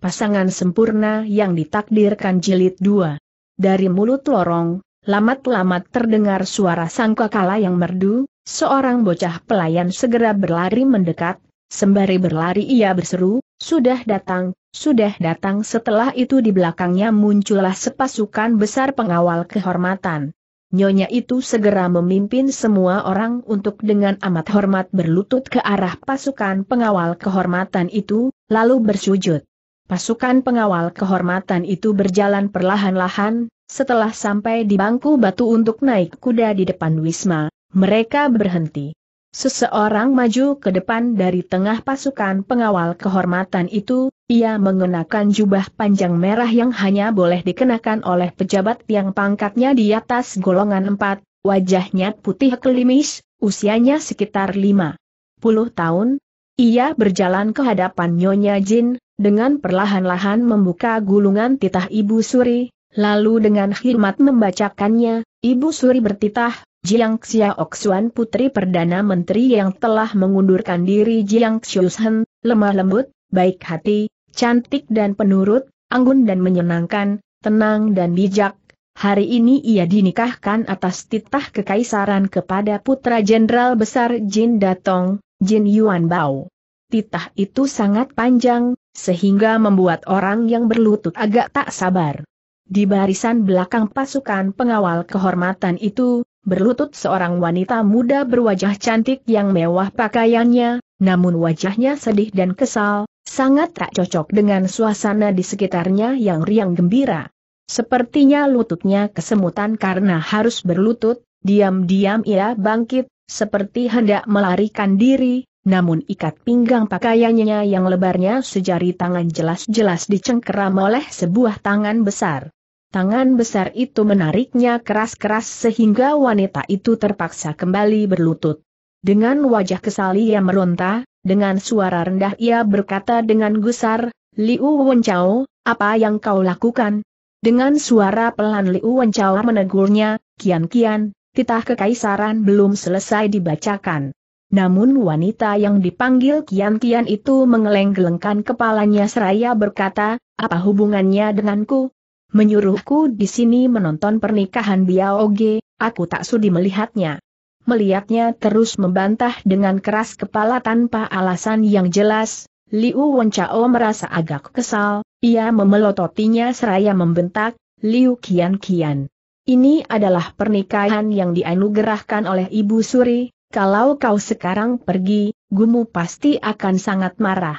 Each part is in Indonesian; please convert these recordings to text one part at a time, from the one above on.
pasangan sempurna yang ditakdirkan jilid dua. Dari mulut lorong, lamat-lamat terdengar suara sangkakala yang merdu, seorang bocah pelayan segera berlari mendekat, sembari berlari ia berseru, sudah datang, sudah datang setelah itu di belakangnya muncullah sepasukan besar pengawal kehormatan. Nyonya itu segera memimpin semua orang untuk dengan amat hormat berlutut ke arah pasukan pengawal kehormatan itu, lalu bersujud. Pasukan pengawal kehormatan itu berjalan perlahan-lahan, setelah sampai di bangku batu untuk naik kuda di depan Wisma, mereka berhenti. Seseorang maju ke depan dari tengah pasukan pengawal kehormatan itu, ia mengenakan jubah panjang merah yang hanya boleh dikenakan oleh pejabat yang pangkatnya di atas golongan empat, wajahnya putih kelimis, usianya sekitar lima puluh tahun. Ia berjalan ke hadapan Nyonya Jin, dengan perlahan-lahan membuka gulungan titah Ibu Suri, lalu dengan khidmat membacakannya, Ibu Suri bertitah, Jiang Xiaoxuan Putri Perdana Menteri yang telah mengundurkan diri Jiang Xiuhen, lemah lembut, baik hati, cantik dan penurut, anggun dan menyenangkan, tenang dan bijak. Hari ini ia dinikahkan atas titah kekaisaran kepada putra Jenderal Besar Jin Datong, Jin Yuan Bao titah itu sangat panjang, sehingga membuat orang yang berlutut agak tak sabar. Di barisan belakang pasukan pengawal kehormatan itu, berlutut seorang wanita muda berwajah cantik yang mewah pakaiannya, namun wajahnya sedih dan kesal, sangat tak cocok dengan suasana di sekitarnya yang riang gembira. Sepertinya lututnya kesemutan karena harus berlutut, diam-diam ia bangkit, seperti hendak melarikan diri, namun ikat pinggang pakaiannya yang lebarnya sejari tangan jelas-jelas dicengkeram oleh sebuah tangan besar. Tangan besar itu menariknya keras-keras sehingga wanita itu terpaksa kembali berlutut. Dengan wajah kesal ia meronta, dengan suara rendah ia berkata dengan gusar, Liu Wenchao, apa yang kau lakukan? Dengan suara pelan Liu Wenchao menegurnya, kian-kian, titah kekaisaran belum selesai dibacakan. Namun wanita yang dipanggil Kian Tian itu mengeleng-gelengkan kepalanya seraya berkata, apa hubungannya denganku? Menyuruhku di sini menonton pernikahan Biaoge, aku tak sudi melihatnya. Melihatnya terus membantah dengan keras kepala tanpa alasan yang jelas, Liu Wenchao merasa agak kesal, ia memelototinya seraya membentak, Liu Kian Kian. Ini adalah pernikahan yang dianugerahkan oleh Ibu Suri, kalau kau sekarang pergi, Gumu pasti akan sangat marah.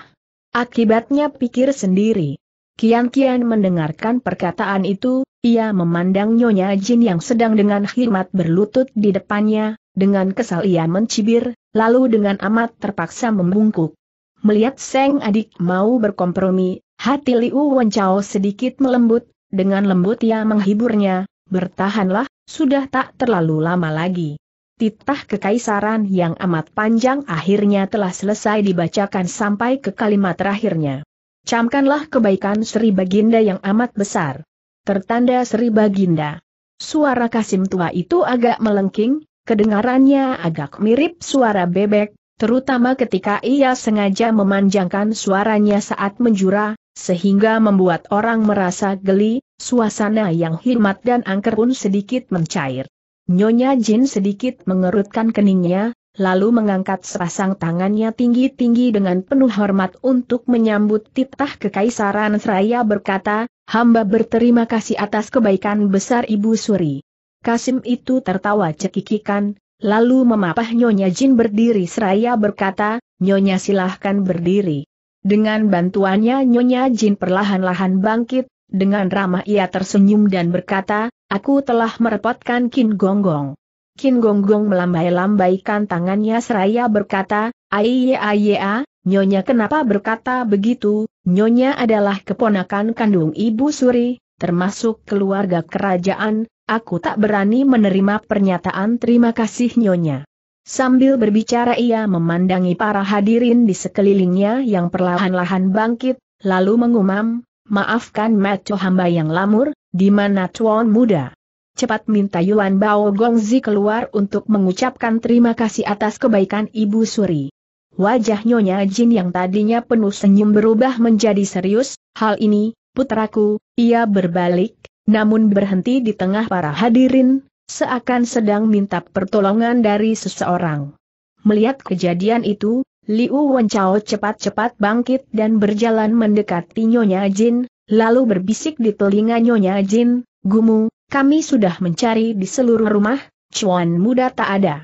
Akibatnya pikir sendiri. Kian-kian mendengarkan perkataan itu, ia memandang Nyonya Jin yang sedang dengan khidmat berlutut di depannya, dengan kesal ia mencibir, lalu dengan amat terpaksa membungkuk. Melihat Seng adik mau berkompromi, hati Liu Wenchao sedikit melembut, dengan lembut ia menghiburnya, bertahanlah, sudah tak terlalu lama lagi. Titah kekaisaran yang amat panjang akhirnya telah selesai dibacakan sampai ke kalimat terakhirnya. Camkanlah kebaikan Sri Baginda yang amat besar. Tertanda Sri Baginda. Suara Kasim tua itu agak melengking, kedengarannya agak mirip suara bebek, terutama ketika ia sengaja memanjangkan suaranya saat menjura, sehingga membuat orang merasa geli, suasana yang hikmat dan angker pun sedikit mencair. Nyonya Jin sedikit mengerutkan keningnya, lalu mengangkat sepasang tangannya tinggi-tinggi dengan penuh hormat untuk menyambut titah kekaisaran seraya berkata, hamba berterima kasih atas kebaikan besar Ibu Suri. Kasim itu tertawa cekikikan, lalu memapah Nyonya Jin berdiri seraya berkata, Nyonya silahkan berdiri. Dengan bantuannya Nyonya Jin perlahan-lahan bangkit, dengan ramah ia tersenyum dan berkata, Aku telah merepotkan Kin Gonggong. Kin Gonggong melambai-lambaikan tangannya seraya berkata, aie a, Nyonya kenapa berkata begitu, Nyonya adalah keponakan kandung Ibu Suri, termasuk keluarga kerajaan, aku tak berani menerima pernyataan terima kasih Nyonya. Sambil berbicara ia memandangi para hadirin di sekelilingnya yang perlahan-lahan bangkit, lalu mengumam, maafkan Maco hamba yang lamur, di mana tuan muda? Cepat minta Yuan Bao Gongzi keluar untuk mengucapkan terima kasih atas kebaikan Ibu Suri. Wajah Nyonya Jin yang tadinya penuh senyum berubah menjadi serius, hal ini, putraku, ia berbalik, namun berhenti di tengah para hadirin, seakan sedang minta pertolongan dari seseorang. Melihat kejadian itu, Liu Wenchao cepat-cepat bangkit dan berjalan mendekati Nyonya Jin, lalu berbisik di telinga Nyonya Jin, Gumu, kami sudah mencari di seluruh rumah, cuan muda tak ada.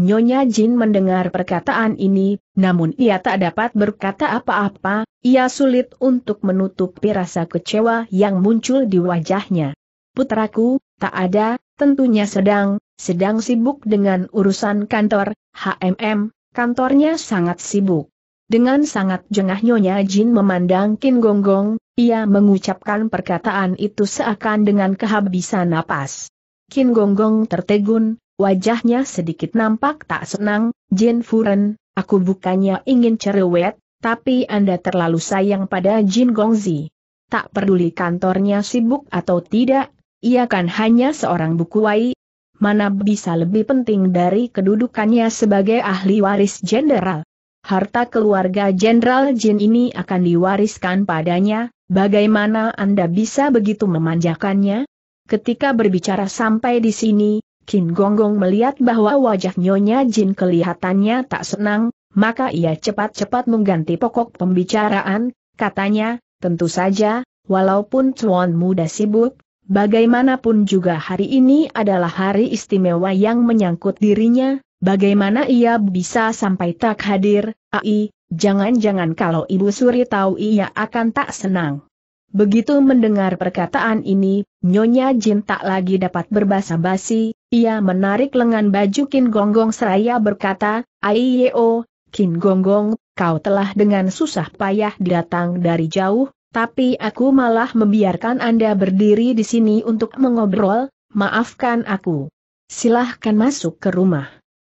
Nyonya Jin mendengar perkataan ini, namun ia tak dapat berkata apa-apa, ia sulit untuk menutupi rasa kecewa yang muncul di wajahnya. Putraku, tak ada, tentunya sedang, sedang sibuk dengan urusan kantor, HMM, kantornya sangat sibuk. Dengan sangat jengah Nyonya Jin memandang Kin Gonggong, ia mengucapkan perkataan itu seakan dengan kehabisan napas. Kin Gonggong tertegun, wajahnya sedikit nampak tak senang, Jin Furen, aku bukannya ingin cerewet, tapi Anda terlalu sayang pada Jin Gongzi. Tak peduli kantornya sibuk atau tidak, ia kan hanya seorang bukuai, mana bisa lebih penting dari kedudukannya sebagai ahli waris jenderal. Harta keluarga Jenderal Jin ini akan diwariskan padanya, Bagaimana Anda bisa begitu memanjakannya? Ketika berbicara sampai di sini, Kin Gonggong melihat bahwa wajah Nyonya Jin kelihatannya tak senang, maka ia cepat-cepat mengganti pokok pembicaraan, katanya, tentu saja, walaupun Tuan muda sibuk, bagaimanapun juga hari ini adalah hari istimewa yang menyangkut dirinya, bagaimana ia bisa sampai tak hadir, ai, Jangan-jangan kalau Ibu Suri tahu ia akan tak senang. Begitu mendengar perkataan ini, Nyonya Jin tak lagi dapat berbahasa basi, ia menarik lengan baju Kin Gonggong seraya berkata, Aiyo, Kin Gonggong, kau telah dengan susah payah datang dari jauh, tapi aku malah membiarkan Anda berdiri di sini untuk mengobrol, maafkan aku. Silahkan masuk ke rumah.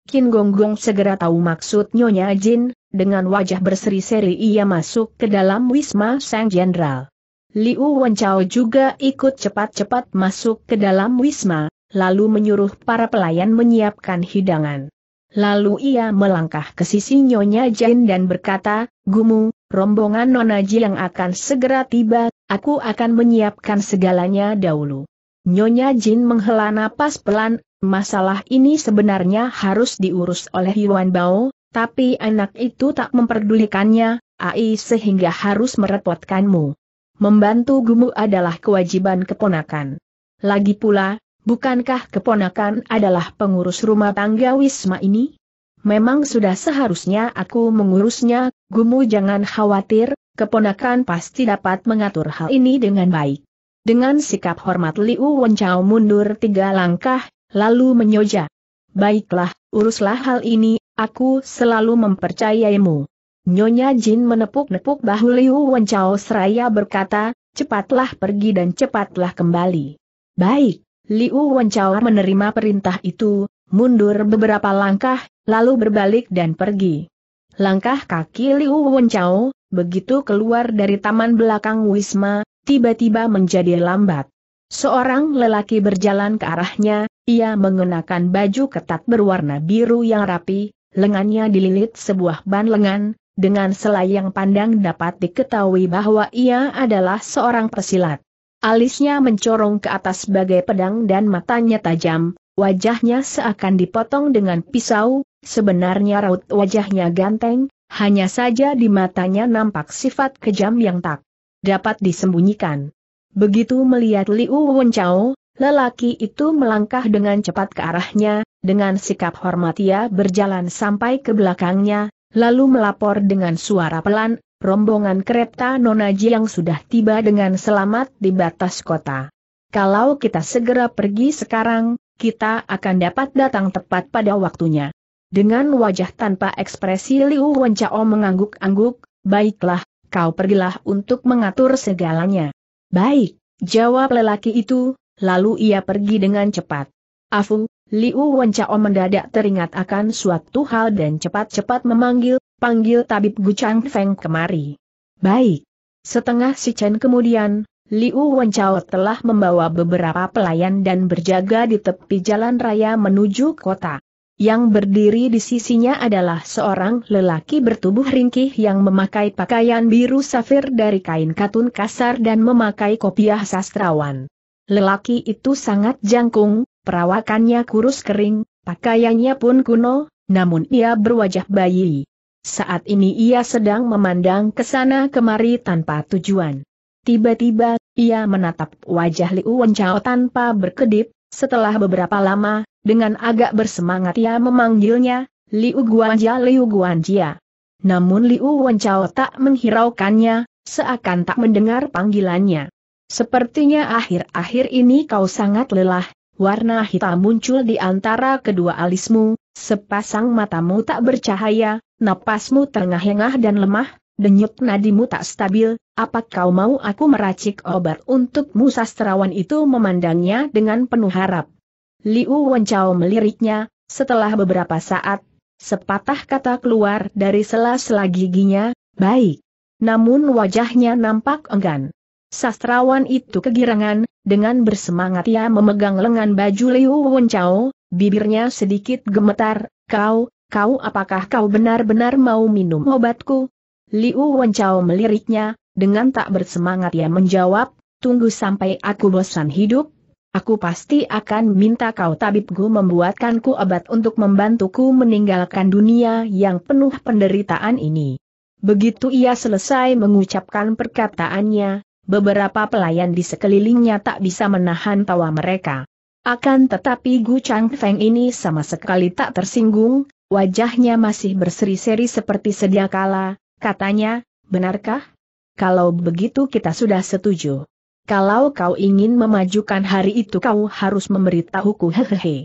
Kin Gonggong segera tahu maksud Nyonya Jin, dengan wajah berseri-seri ia masuk ke dalam Wisma Sang Jenderal. Liu Wenchao juga ikut cepat-cepat masuk ke dalam Wisma, lalu menyuruh para pelayan menyiapkan hidangan. Lalu ia melangkah ke sisi Nyonya Jin dan berkata, Gumu, rombongan Nona Ji yang akan segera tiba, aku akan menyiapkan segalanya dahulu. Nyonya Jin menghela napas pelan, masalah ini sebenarnya harus diurus oleh Yuan Bao, tapi anak itu tak memperdulikannya, AI sehingga harus merepotkanmu. Membantu gumu adalah kewajiban keponakan. Lagi pula, bukankah keponakan adalah pengurus rumah tangga Wisma ini? Memang sudah seharusnya aku mengurusnya, gumu jangan khawatir, keponakan pasti dapat mengatur hal ini dengan baik. Dengan sikap hormat Liu Wenchao mundur tiga langkah, lalu menyoja. Baiklah, uruslah hal ini, Aku selalu mempercayaimu. Nyonya Jin menepuk-nepuk bahu Liu Wenchao seraya berkata, cepatlah pergi dan cepatlah kembali. Baik, Liu Wenchao menerima perintah itu, mundur beberapa langkah, lalu berbalik dan pergi. Langkah kaki Liu Wenchao, begitu keluar dari taman belakang Wisma, tiba-tiba menjadi lambat. Seorang lelaki berjalan ke arahnya, ia mengenakan baju ketat berwarna biru yang rapi, lengannya dililit sebuah ban lengan, dengan selayang pandang dapat diketahui bahwa ia adalah seorang pesilat. Alisnya mencorong ke atas sebagai pedang dan matanya tajam, wajahnya seakan dipotong dengan pisau, sebenarnya raut wajahnya ganteng, hanya saja di matanya nampak sifat kejam yang tak dapat disembunyikan. Begitu melihat Liu Wenchao, lelaki itu melangkah dengan cepat ke arahnya, dengan sikap hormat ia berjalan sampai ke belakangnya, lalu melapor dengan suara pelan, rombongan kereta Nonaji yang sudah tiba dengan selamat di batas kota. Kalau kita segera pergi sekarang, kita akan dapat datang tepat pada waktunya. Dengan wajah tanpa ekspresi Liu Wencao mengangguk-angguk, baiklah, kau pergilah untuk mengatur segalanya. Baik, jawab lelaki itu, lalu ia pergi dengan cepat. Afu, Liu Wencao mendadak teringat akan suatu hal dan cepat-cepat memanggil, panggil tabib Chang Feng kemari. Baik. Setengah si Chen kemudian, Liu Wencao telah membawa beberapa pelayan dan berjaga di tepi jalan raya menuju kota. Yang berdiri di sisinya adalah seorang lelaki bertubuh ringkih yang memakai pakaian biru safir dari kain katun kasar dan memakai kopiah sastrawan. Lelaki itu sangat jangkung, Perawakannya kurus kering, pakaiannya pun kuno, namun ia berwajah bayi. Saat ini ia sedang memandang ke sana kemari tanpa tujuan. Tiba-tiba, ia menatap wajah Liu Wenchao tanpa berkedip, setelah beberapa lama, dengan agak bersemangat ia memanggilnya, Liu Guanjia Liu Guanjia. Namun Liu Wenchao tak menghiraukannya, seakan tak mendengar panggilannya. Sepertinya akhir-akhir ini kau sangat lelah, warna hitam muncul di antara kedua alismu, sepasang matamu tak bercahaya, napasmu terengah-engah dan lemah, denyut nadimu tak stabil, apa kau mau aku meracik obat untukmu sastrawan itu memandangnya dengan penuh harap. Liu Wencao meliriknya, setelah beberapa saat, sepatah kata keluar dari sela-sela giginya, baik. Namun wajahnya nampak enggan. Sastrawan itu kegirangan, dengan bersemangat ia memegang lengan baju Liu Wenchao, bibirnya sedikit gemetar, kau, kau apakah kau benar-benar mau minum obatku? Liu Wenchao meliriknya, dengan tak bersemangat ia menjawab, tunggu sampai aku bosan hidup, aku pasti akan minta kau tabibku membuatkanku obat untuk membantuku meninggalkan dunia yang penuh penderitaan ini. Begitu ia selesai mengucapkan perkataannya, beberapa pelayan di sekelilingnya tak bisa menahan tawa mereka. Akan tetapi Gu Chang Feng ini sama sekali tak tersinggung, wajahnya masih berseri-seri seperti sedia kala, katanya, benarkah? Kalau begitu kita sudah setuju. Kalau kau ingin memajukan hari itu kau harus memberitahuku hehehe.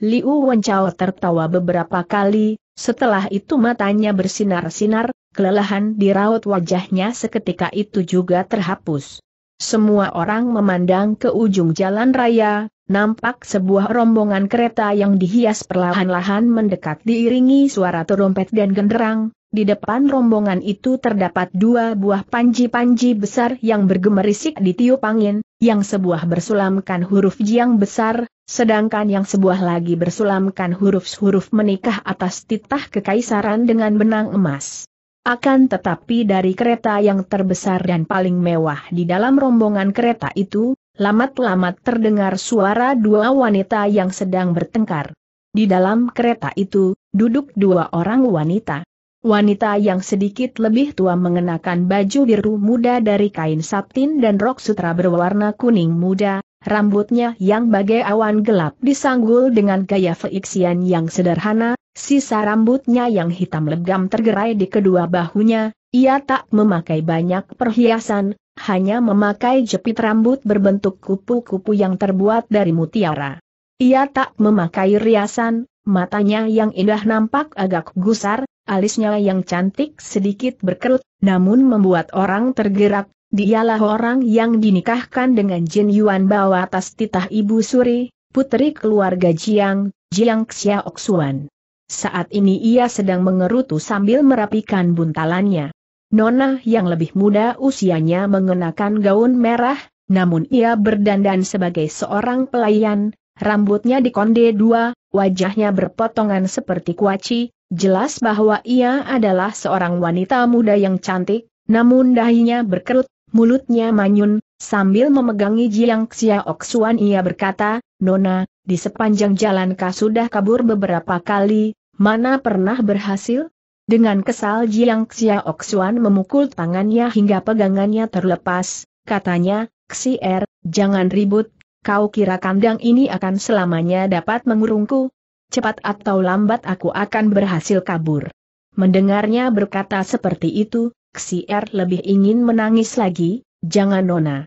Liu Wenchao tertawa beberapa kali, setelah itu matanya bersinar-sinar, kelelahan di raut wajahnya seketika itu juga terhapus. Semua orang memandang ke ujung jalan raya, nampak sebuah rombongan kereta yang dihias perlahan-lahan mendekat diiringi suara terompet dan genderang, di depan rombongan itu terdapat dua buah panji-panji besar yang bergemerisik di tiup angin, yang sebuah bersulamkan huruf jiang besar, sedangkan yang sebuah lagi bersulamkan huruf-huruf menikah atas titah kekaisaran dengan benang emas. Akan tetapi dari kereta yang terbesar dan paling mewah di dalam rombongan kereta itu, lamat-lamat terdengar suara dua wanita yang sedang bertengkar. Di dalam kereta itu, duduk dua orang wanita. Wanita yang sedikit lebih tua mengenakan baju biru muda dari kain satin dan rok sutra berwarna kuning muda, rambutnya yang bagai awan gelap disanggul dengan gaya feiksian yang sederhana, Sisa rambutnya yang hitam legam tergerai di kedua bahunya, ia tak memakai banyak perhiasan, hanya memakai jepit rambut berbentuk kupu-kupu yang terbuat dari mutiara. Ia tak memakai riasan, matanya yang indah nampak agak gusar, alisnya yang cantik sedikit berkerut, namun membuat orang tergerak, dialah orang yang dinikahkan dengan Jin Yuan Bao atas titah Ibu Suri, putri keluarga Jiang, Jiang Xiaoxuan. Saat ini ia sedang mengerutu sambil merapikan buntalannya. Nona yang lebih muda usianya mengenakan gaun merah, namun ia berdandan sebagai seorang pelayan, rambutnya dikonde dua, wajahnya berpotongan seperti kuaci, jelas bahwa ia adalah seorang wanita muda yang cantik, namun dahinya berkerut, mulutnya manyun, sambil memegangi Jiang xiaoxuan Oksuan ia berkata, Nona, di sepanjang jalan kau sudah kabur beberapa kali, Mana pernah berhasil? Dengan kesal Jiang Xiaoxuan memukul tangannya hingga pegangannya terlepas, katanya, Xier, jangan ribut, kau kira kandang ini akan selamanya dapat mengurungku? Cepat atau lambat aku akan berhasil kabur. Mendengarnya berkata seperti itu, Xier lebih ingin menangis lagi, jangan nona.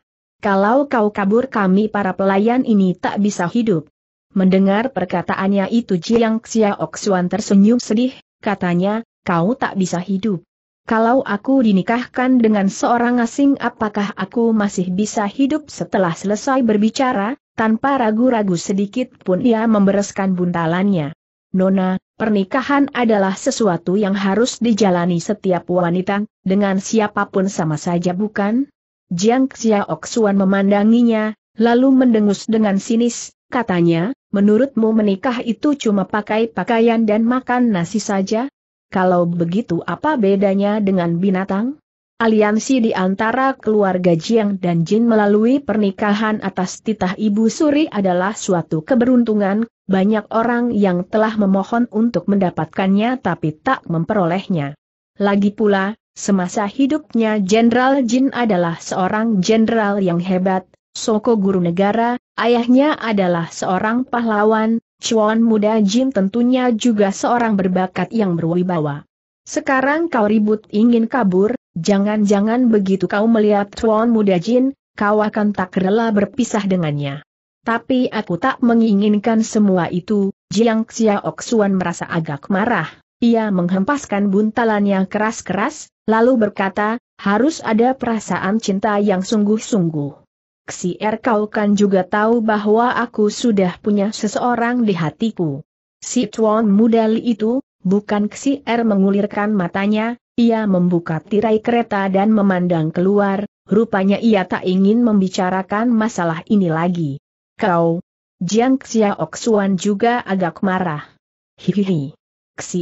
Kalau kau kabur kami para pelayan ini tak bisa hidup. Mendengar perkataannya itu Jiang Xiaoxuan tersenyum sedih, katanya, kau tak bisa hidup. Kalau aku dinikahkan dengan seorang asing apakah aku masih bisa hidup setelah selesai berbicara, tanpa ragu-ragu sedikit pun ia membereskan buntalannya. Nona, pernikahan adalah sesuatu yang harus dijalani setiap wanita, dengan siapapun sama saja bukan? Jiang Xiaoxuan memandanginya, lalu mendengus dengan sinis, katanya, Menurutmu menikah itu cuma pakai pakaian dan makan nasi saja? Kalau begitu apa bedanya dengan binatang? Aliansi di antara keluarga Jiang dan Jin melalui pernikahan atas titah Ibu Suri adalah suatu keberuntungan, banyak orang yang telah memohon untuk mendapatkannya tapi tak memperolehnya. Lagi pula, semasa hidupnya Jenderal Jin adalah seorang jenderal yang hebat, Soko guru negara, ayahnya adalah seorang pahlawan, Chuan muda Jin tentunya juga seorang berbakat yang berwibawa. Sekarang kau ribut ingin kabur, jangan-jangan begitu kau melihat Chuan muda Jin, kau akan tak rela berpisah dengannya. Tapi aku tak menginginkan semua itu, Jiang Xiaok Xuan merasa agak marah. Ia menghempaskan buntalannya keras-keras, lalu berkata, harus ada perasaan cinta yang sungguh-sungguh. R kau kan juga tahu bahwa aku sudah punya seseorang di hatiku. Si Tuan muda Li itu, bukan R er mengulirkan matanya, ia membuka tirai kereta dan memandang keluar, rupanya ia tak ingin membicarakan masalah ini lagi. Kau, Jiang Xiaok Xuan juga agak marah. Hihihi. R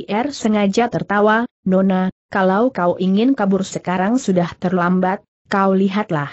er sengaja tertawa, Nona, kalau kau ingin kabur sekarang sudah terlambat, kau lihatlah.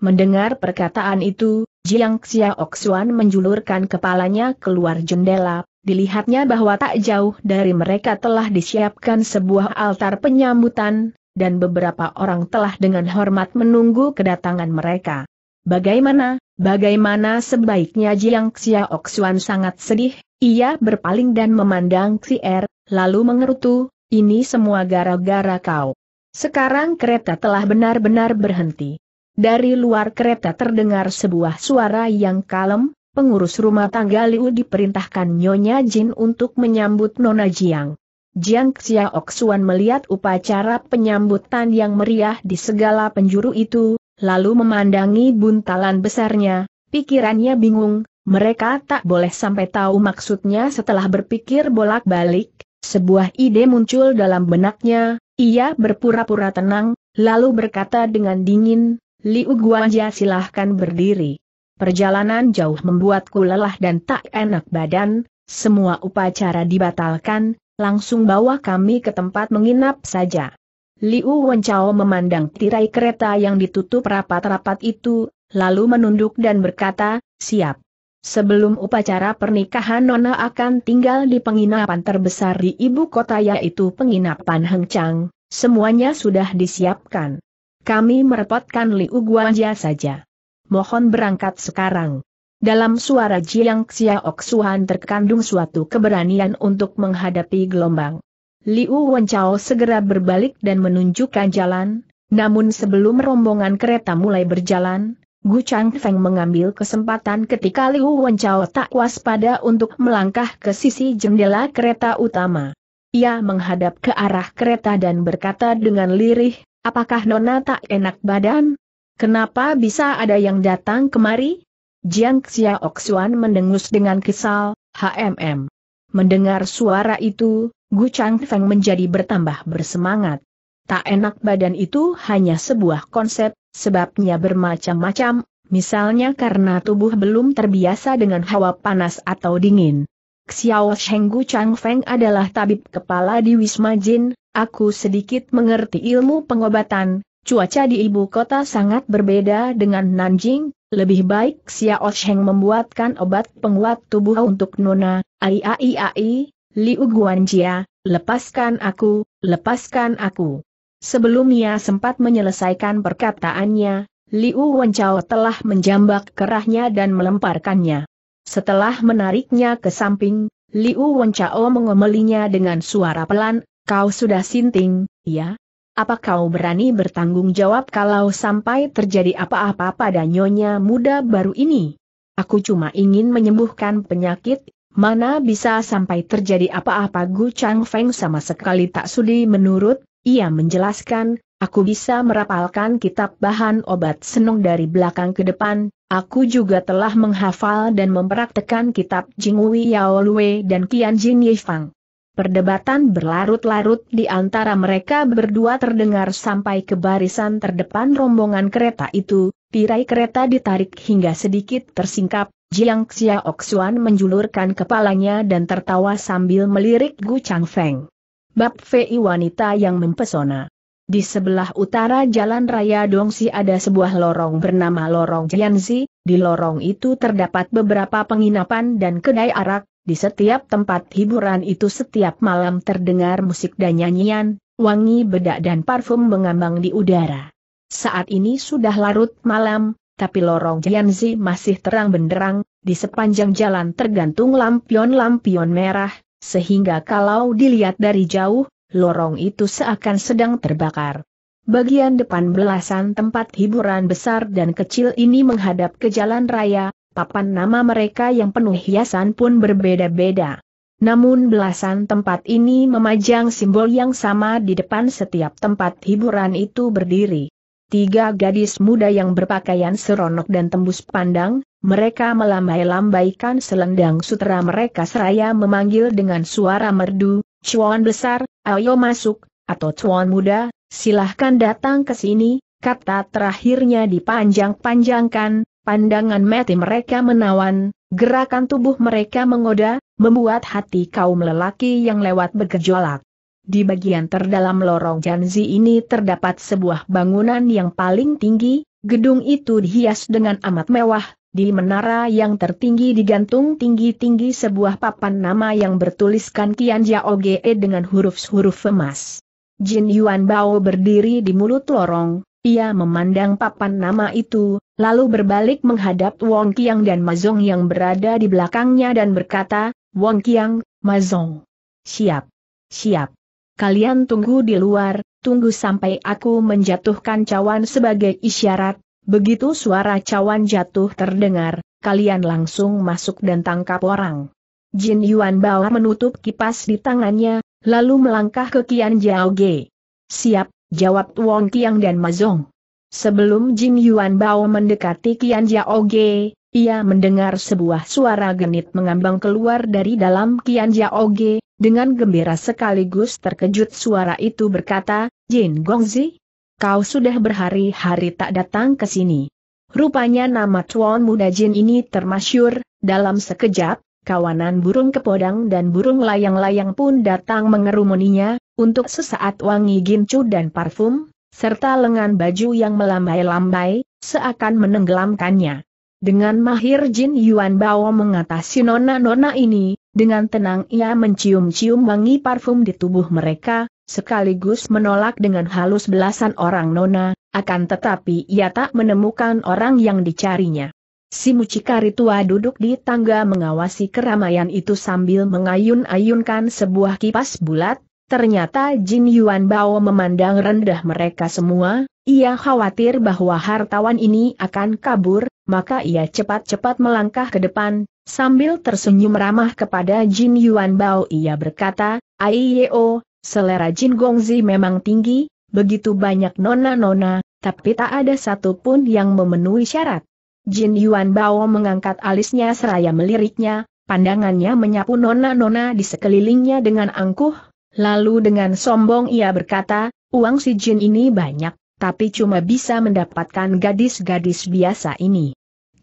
Mendengar perkataan itu, Jiang Xiaoxuan menjulurkan kepalanya keluar jendela, dilihatnya bahwa tak jauh dari mereka telah disiapkan sebuah altar penyambutan, dan beberapa orang telah dengan hormat menunggu kedatangan mereka. Bagaimana, bagaimana sebaiknya Jiang Xiaoxuan sangat sedih, ia berpaling dan memandang Er, lalu mengerutu, ini semua gara-gara kau. Sekarang kereta telah benar-benar berhenti. Dari luar kereta terdengar sebuah suara yang kalem, pengurus rumah tangga Liu diperintahkan Nyonya Jin untuk menyambut Nona Jiang. Jiang Xiaok Xuan melihat upacara penyambutan yang meriah di segala penjuru itu, lalu memandangi buntalan besarnya, pikirannya bingung, mereka tak boleh sampai tahu maksudnya setelah berpikir bolak-balik, sebuah ide muncul dalam benaknya, ia berpura-pura tenang, lalu berkata dengan dingin, Liu Guanjia silahkan berdiri. Perjalanan jauh membuatku lelah dan tak enak badan, semua upacara dibatalkan, langsung bawa kami ke tempat menginap saja. Liu Wenchao memandang tirai kereta yang ditutup rapat-rapat itu, lalu menunduk dan berkata, siap. Sebelum upacara pernikahan Nona akan tinggal di penginapan terbesar di ibu kota yaitu penginapan Hengchang. semuanya sudah disiapkan. Kami merepotkan Liu Guanja saja. Mohon berangkat sekarang. Dalam suara Jiang Xiaok Suhan terkandung suatu keberanian untuk menghadapi gelombang. Liu Wenchao segera berbalik dan menunjukkan jalan, namun sebelum rombongan kereta mulai berjalan, Gu Chang Feng mengambil kesempatan ketika Liu Wenchao tak waspada untuk melangkah ke sisi jendela kereta utama. Ia menghadap ke arah kereta dan berkata dengan lirih, Apakah Nona tak enak badan? Kenapa bisa ada yang datang kemari? Jiang Xiaoxuan mendengus dengan kesal, HMM. Mendengar suara itu, Gu Chang Feng menjadi bertambah bersemangat. Tak enak badan itu hanya sebuah konsep, sebabnya bermacam-macam, misalnya karena tubuh belum terbiasa dengan hawa panas atau dingin. Xiao Sheng Gu Chang Feng adalah tabib kepala di Wisma Jin, Aku sedikit mengerti ilmu pengobatan, cuaca di ibu kota sangat berbeda dengan Nanjing, lebih baik Xiao Sheng membuatkan obat penguat tubuh untuk Nona, ai ai ai, Liu Guanjia, lepaskan aku, lepaskan aku. Sebelum ia sempat menyelesaikan perkataannya, Liu Wenchao telah menjambak kerahnya dan melemparkannya. Setelah menariknya ke samping, Liu Wenchao mengomelinya dengan suara pelan, Kau sudah sinting, ya? Apa kau berani bertanggung jawab kalau sampai terjadi apa-apa pada nyonya muda baru ini? Aku cuma ingin menyembuhkan penyakit, mana bisa sampai terjadi apa-apa Gu Chang Feng sama sekali tak sudi menurut, ia menjelaskan, Aku bisa merapalkan kitab bahan obat senong dari belakang ke depan, aku juga telah menghafal dan mempraktekan kitab Jingwei Yao Lue dan Qian Jin Yifang. Perdebatan berlarut-larut di antara mereka berdua terdengar sampai ke barisan terdepan rombongan kereta itu, Tirai kereta ditarik hingga sedikit tersingkap, Jiang Xiaoxuan menjulurkan kepalanya dan tertawa sambil melirik Gu Changfeng. Bab Fei wanita yang mempesona. Di sebelah utara jalan raya Dongsi ada sebuah lorong bernama Lorong Jianzi, di lorong itu terdapat beberapa penginapan dan kedai arak, di setiap tempat hiburan itu setiap malam terdengar musik dan nyanyian, wangi bedak dan parfum mengambang di udara. Saat ini sudah larut malam, tapi lorong Jianzi masih terang benderang, di sepanjang jalan tergantung lampion-lampion merah, sehingga kalau dilihat dari jauh, lorong itu seakan sedang terbakar. Bagian depan belasan tempat hiburan besar dan kecil ini menghadap ke jalan raya, papan nama mereka yang penuh hiasan pun berbeda-beda. Namun belasan tempat ini memajang simbol yang sama di depan setiap tempat hiburan itu berdiri. Tiga gadis muda yang berpakaian seronok dan tembus pandang, mereka melambai-lambaikan selendang sutra mereka seraya memanggil dengan suara merdu, Cuan besar, ayo masuk, atau Cuan muda, silahkan datang ke sini, kata terakhirnya dipanjang-panjangkan, pandangan mati mereka menawan, gerakan tubuh mereka menggoda, membuat hati kaum lelaki yang lewat bergejolak. Di bagian terdalam lorong Janzi ini terdapat sebuah bangunan yang paling tinggi, gedung itu dihias dengan amat mewah, di menara yang tertinggi digantung tinggi-tinggi sebuah papan nama yang bertuliskan Tian Jaoge dengan huruf-huruf emas. Jin Yuan Bao berdiri di mulut lorong, ia memandang papan nama itu, lalu berbalik menghadap Wong Kiang dan Mazong yang berada di belakangnya dan berkata, Wong Kiang, Mazong. Siap. Siap. Kalian tunggu di luar, tunggu sampai aku menjatuhkan cawan sebagai isyarat. Begitu suara cawan jatuh terdengar, kalian langsung masuk dan tangkap orang. Jin Yuan Bao menutup kipas di tangannya, lalu melangkah ke Kian Jiao Ge. Siap, Jawab Wong Kiang dan Mazong. Sebelum Jin Yuan Bao mendekati Kian Jaoge, ia mendengar sebuah suara genit mengambang keluar dari dalam Kian Jaoge, dengan gembira sekaligus terkejut suara itu berkata, Jin Gongzi, kau sudah berhari-hari tak datang ke sini. Rupanya nama tuan muda Jin ini termasyur, dalam sekejap, kawanan burung kepodang dan burung layang-layang pun datang mengerumuninya, untuk sesaat wangi gincu dan parfum, serta lengan baju yang melambai-lambai, seakan menenggelamkannya. Dengan mahir Jin Yuan Bao mengatasi nona-nona ini, dengan tenang ia mencium-cium wangi parfum di tubuh mereka, sekaligus menolak dengan halus belasan orang nona, akan tetapi ia tak menemukan orang yang dicarinya. Si mucikari tua duduk di tangga mengawasi keramaian itu sambil mengayun-ayunkan sebuah kipas bulat, Ternyata Jin Yuan Bao memandang rendah mereka semua, ia khawatir bahwa hartawan ini akan kabur, maka ia cepat-cepat melangkah ke depan, sambil tersenyum ramah kepada Jin Yuan Bao ia berkata, Aiyo, selera Jin Gongzi memang tinggi, begitu banyak nona-nona, tapi tak ada satupun yang memenuhi syarat. Jin Yuan Bao mengangkat alisnya seraya meliriknya, pandangannya menyapu nona-nona di sekelilingnya dengan angkuh, Lalu dengan sombong ia berkata, uang si Jin ini banyak, tapi cuma bisa mendapatkan gadis-gadis biasa ini.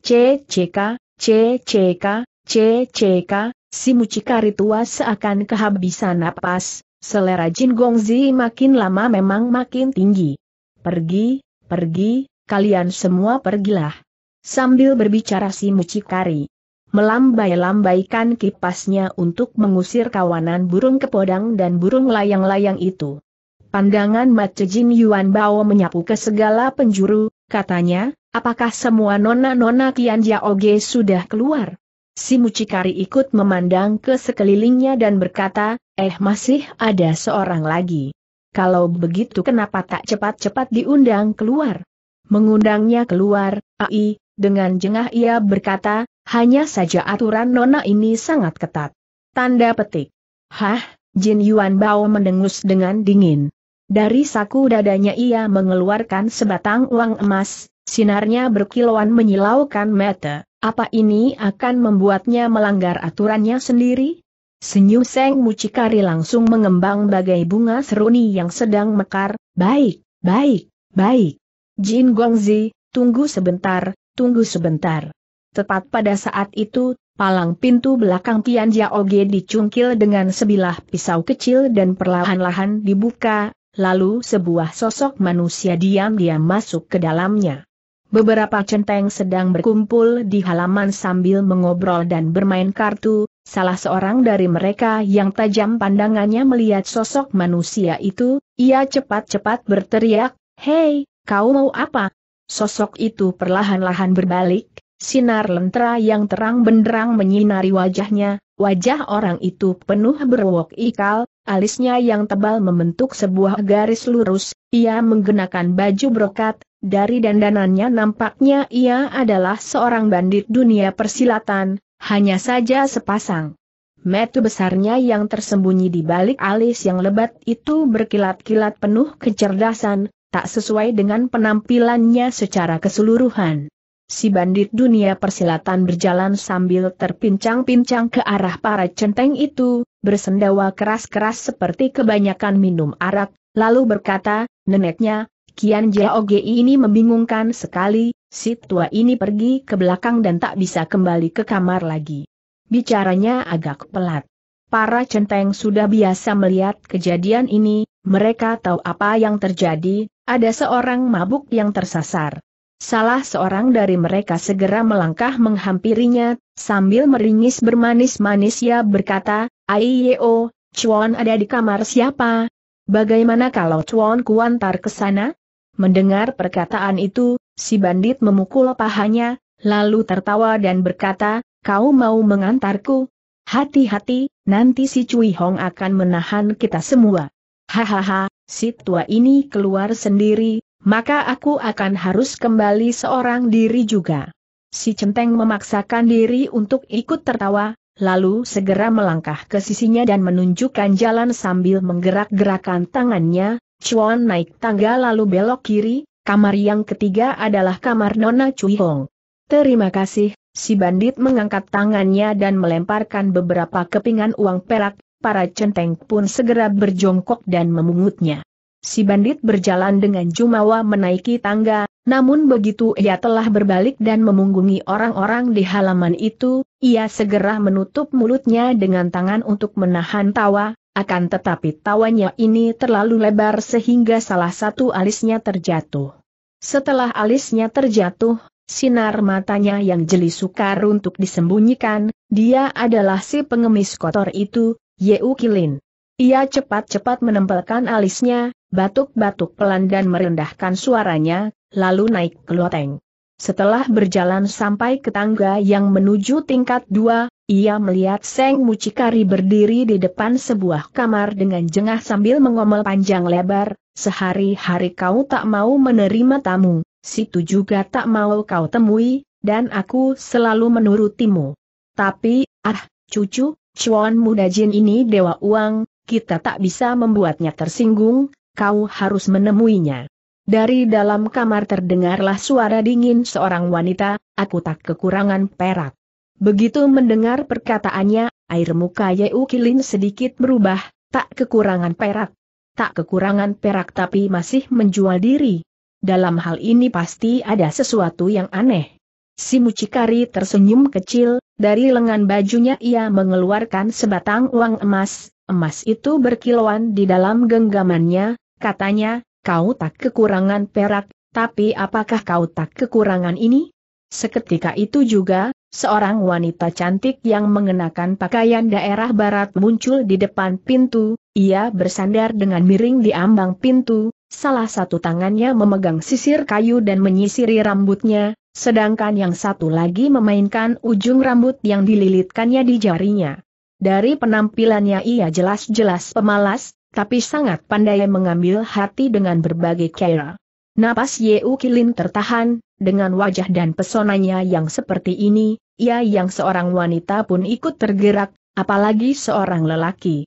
CCK, CCK, CCK, si mucikari tua seakan kehabisan napas, selera Jin Gongzi makin lama memang makin tinggi. Pergi, pergi, kalian semua pergilah. Sambil berbicara si mucikari, melambai-lambaikan kipasnya untuk mengusir kawanan burung kepodang dan burung layang-layang itu. Pandangan Jin Yuan Bao menyapu ke segala penjuru, katanya, apakah semua nona-nona Kian Jaoge sudah keluar? Si mucikari ikut memandang ke sekelilingnya dan berkata, eh masih ada seorang lagi. Kalau begitu kenapa tak cepat-cepat diundang keluar? Mengundangnya keluar, ai, dengan jengah ia berkata, hanya saja aturan nona ini sangat ketat. Tanda petik. Hah, Jin Yuan Bao mendengus dengan dingin. Dari saku dadanya ia mengeluarkan sebatang uang emas, sinarnya berkilauan menyilaukan mata. Apa ini akan membuatnya melanggar aturannya sendiri? Senyum Seng Mucikari langsung mengembang bagai bunga seruni yang sedang mekar, baik, baik, baik. Jin Guangzi, tunggu sebentar, tunggu sebentar. Tepat pada saat itu, palang pintu belakang Tian Jiaoge dicungkil dengan sebilah pisau kecil dan perlahan-lahan dibuka, lalu sebuah sosok manusia diam-diam masuk ke dalamnya. Beberapa centeng sedang berkumpul di halaman sambil mengobrol dan bermain kartu, salah seorang dari mereka yang tajam pandangannya melihat sosok manusia itu, ia cepat-cepat berteriak, Hei, kau mau apa? Sosok itu perlahan-lahan berbalik, Sinar lentera yang terang benderang menyinari wajahnya, wajah orang itu penuh berwok ikal, alisnya yang tebal membentuk sebuah garis lurus, ia menggunakan baju brokat, dari dandanannya nampaknya ia adalah seorang bandit dunia persilatan, hanya saja sepasang. Metu besarnya yang tersembunyi di balik alis yang lebat itu berkilat-kilat penuh kecerdasan, tak sesuai dengan penampilannya secara keseluruhan si bandit dunia persilatan berjalan sambil terpincang-pincang ke arah para centeng itu, bersendawa keras-keras seperti kebanyakan minum arak, lalu berkata, neneknya, Kian Jaoge ini membingungkan sekali, si tua ini pergi ke belakang dan tak bisa kembali ke kamar lagi. Bicaranya agak pelat. Para centeng sudah biasa melihat kejadian ini, mereka tahu apa yang terjadi, ada seorang mabuk yang tersasar. Salah seorang dari mereka segera melangkah menghampirinya, sambil meringis bermanis-manis ia berkata, Aiyo, Chuan ada di kamar siapa? Bagaimana kalau Chuan kuantar ke sana? Mendengar perkataan itu, si bandit memukul pahanya, lalu tertawa dan berkata, kau mau mengantarku? Hati-hati, nanti si Cui Hong akan menahan kita semua. Hahaha, si tua ini keluar sendiri, maka aku akan harus kembali seorang diri juga. Si centeng memaksakan diri untuk ikut tertawa, lalu segera melangkah ke sisinya dan menunjukkan jalan sambil menggerak-gerakan tangannya, Chuan naik tangga lalu belok kiri, kamar yang ketiga adalah kamar Nona Cui Hong. Terima kasih, si bandit mengangkat tangannya dan melemparkan beberapa kepingan uang perak, para centeng pun segera berjongkok dan memungutnya. Si bandit berjalan dengan jumawa menaiki tangga, namun begitu ia telah berbalik dan memunggungi orang-orang di halaman itu, ia segera menutup mulutnya dengan tangan untuk menahan tawa, akan tetapi tawanya ini terlalu lebar sehingga salah satu alisnya terjatuh. Setelah alisnya terjatuh, sinar matanya yang jeli sukar untuk disembunyikan, dia adalah si pengemis kotor itu, Yeu Kilin. Ia cepat-cepat menempelkan alisnya, batuk-batuk pelan dan merendahkan suaranya, lalu naik ke loteng. Setelah berjalan sampai ke tangga yang menuju tingkat dua, ia melihat Seng Mucikari berdiri di depan sebuah kamar dengan jengah sambil mengomel panjang lebar, sehari-hari kau tak mau menerima tamu, situ juga tak mau kau temui, dan aku selalu menurutimu. Tapi, ah, cucu, cuan muda jin ini dewa uang, kita tak bisa membuatnya tersinggung, kau harus menemuinya. Dari dalam kamar terdengarlah suara dingin seorang wanita, aku tak kekurangan perak. Begitu mendengar perkataannya, air muka Yeu Kilin sedikit berubah, tak kekurangan perak. Tak kekurangan perak tapi masih menjual diri. Dalam hal ini pasti ada sesuatu yang aneh. Si mucikari tersenyum kecil, dari lengan bajunya ia mengeluarkan sebatang uang emas, Emas itu berkilauan di dalam genggamannya, katanya, kau tak kekurangan perak, tapi apakah kau tak kekurangan ini? Seketika itu juga, seorang wanita cantik yang mengenakan pakaian daerah barat muncul di depan pintu, ia bersandar dengan miring di ambang pintu, salah satu tangannya memegang sisir kayu dan menyisiri rambutnya, sedangkan yang satu lagi memainkan ujung rambut yang dililitkannya di jarinya. Dari penampilannya ia jelas-jelas pemalas, tapi sangat pandai mengambil hati dengan berbagai cara. Napas Yeu Kilin tertahan, dengan wajah dan pesonanya yang seperti ini, ia yang seorang wanita pun ikut tergerak, apalagi seorang lelaki.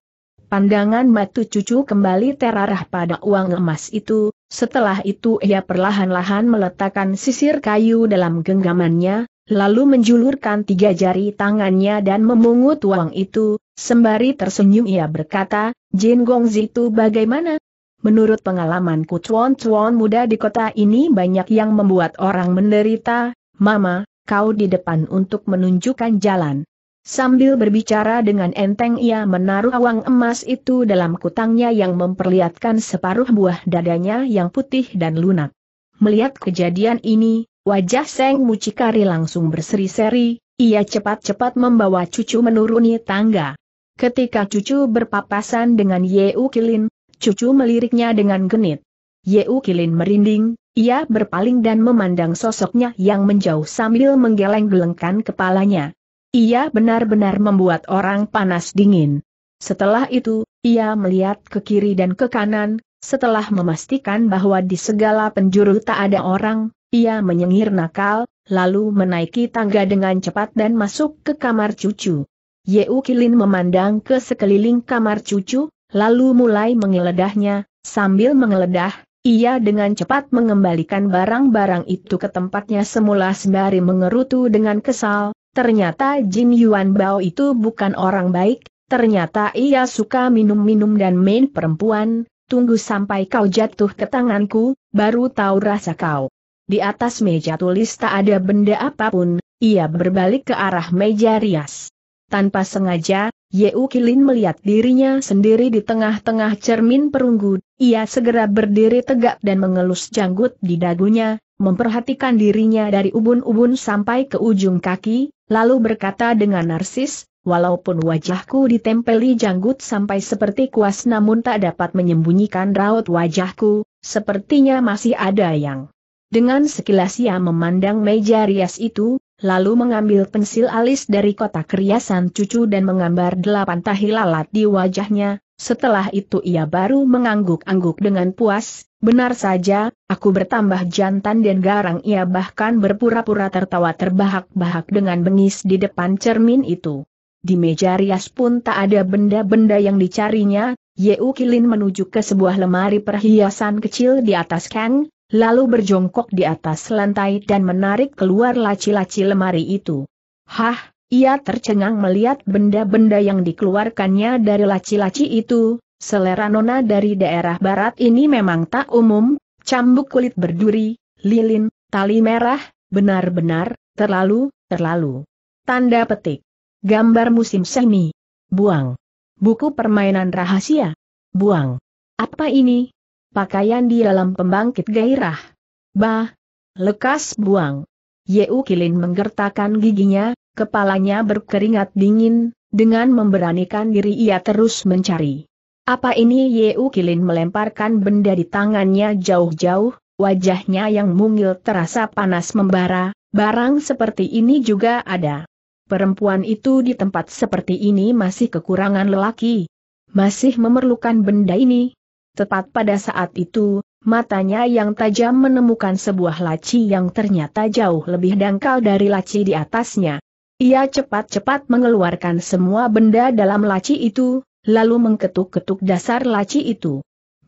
Pandangan matu cucu kembali terarah pada uang emas itu, setelah itu ia perlahan-lahan meletakkan sisir kayu dalam genggamannya, lalu menjulurkan tiga jari tangannya dan memungut uang itu, sembari tersenyum ia berkata, Jin Gong Zitu bagaimana? Menurut pengalamanku cuan-cuan muda di kota ini banyak yang membuat orang menderita, Mama, kau di depan untuk menunjukkan jalan. Sambil berbicara dengan enteng ia menaruh uang emas itu dalam kutangnya yang memperlihatkan separuh buah dadanya yang putih dan lunak. Melihat kejadian ini, Wajah Seng Mucikari langsung berseri-seri, ia cepat-cepat membawa cucu menuruni tangga. Ketika cucu berpapasan dengan U Kilin, cucu meliriknya dengan genit. U Kilin merinding, ia berpaling dan memandang sosoknya yang menjauh sambil menggeleng-gelengkan kepalanya. Ia benar-benar membuat orang panas dingin. Setelah itu, ia melihat ke kiri dan ke kanan, setelah memastikan bahwa di segala penjuru tak ada orang, ia menyengir nakal, lalu menaiki tangga dengan cepat dan masuk ke kamar cucu. Yeu Kilin memandang ke sekeliling kamar cucu, lalu mulai mengeledahnya, sambil mengeledah, ia dengan cepat mengembalikan barang-barang itu ke tempatnya semula sembari mengerutu dengan kesal, ternyata Jin Yuan Bao itu bukan orang baik, ternyata ia suka minum-minum dan main perempuan, tunggu sampai kau jatuh ke tanganku, baru tahu rasa kau. Di atas meja tulis tak ada benda apapun, ia berbalik ke arah meja rias. Tanpa sengaja, Yeu Kilin melihat dirinya sendiri di tengah-tengah cermin perunggu, ia segera berdiri tegak dan mengelus janggut di dagunya, memperhatikan dirinya dari ubun-ubun sampai ke ujung kaki, lalu berkata dengan narsis, Walaupun wajahku ditempeli janggut sampai seperti kuas namun tak dapat menyembunyikan raut wajahku, sepertinya masih ada yang dengan sekilas ia memandang meja rias itu, lalu mengambil pensil alis dari kotak riasan cucu dan menggambar delapan tahi lalat di wajahnya, setelah itu ia baru mengangguk-angguk dengan puas, benar saja, aku bertambah jantan dan garang ia bahkan berpura-pura tertawa terbahak-bahak dengan bengis di depan cermin itu. Di meja rias pun tak ada benda-benda yang dicarinya, Yeu Kilin menuju ke sebuah lemari perhiasan kecil di atas kang, lalu berjongkok di atas lantai dan menarik keluar laci-laci lemari itu. Hah, ia tercengang melihat benda-benda yang dikeluarkannya dari laci-laci itu, selera nona dari daerah barat ini memang tak umum, cambuk kulit berduri, lilin, tali merah, benar-benar, terlalu, terlalu. Tanda petik. Gambar musim semi. Buang. Buku permainan rahasia. Buang. Apa ini, pakaian di dalam pembangkit gairah. Bah! Lekas buang. Yeu Kilin menggertakkan giginya, kepalanya berkeringat dingin, dengan memberanikan diri ia terus mencari. Apa ini Yeu Kilin melemparkan benda di tangannya jauh-jauh, wajahnya yang mungil terasa panas membara, barang seperti ini juga ada. Perempuan itu di tempat seperti ini masih kekurangan lelaki. Masih memerlukan benda ini, Tepat pada saat itu, matanya yang tajam menemukan sebuah laci yang ternyata jauh lebih dangkal dari laci di atasnya. Ia cepat-cepat mengeluarkan semua benda dalam laci itu, lalu mengketuk-ketuk dasar laci itu.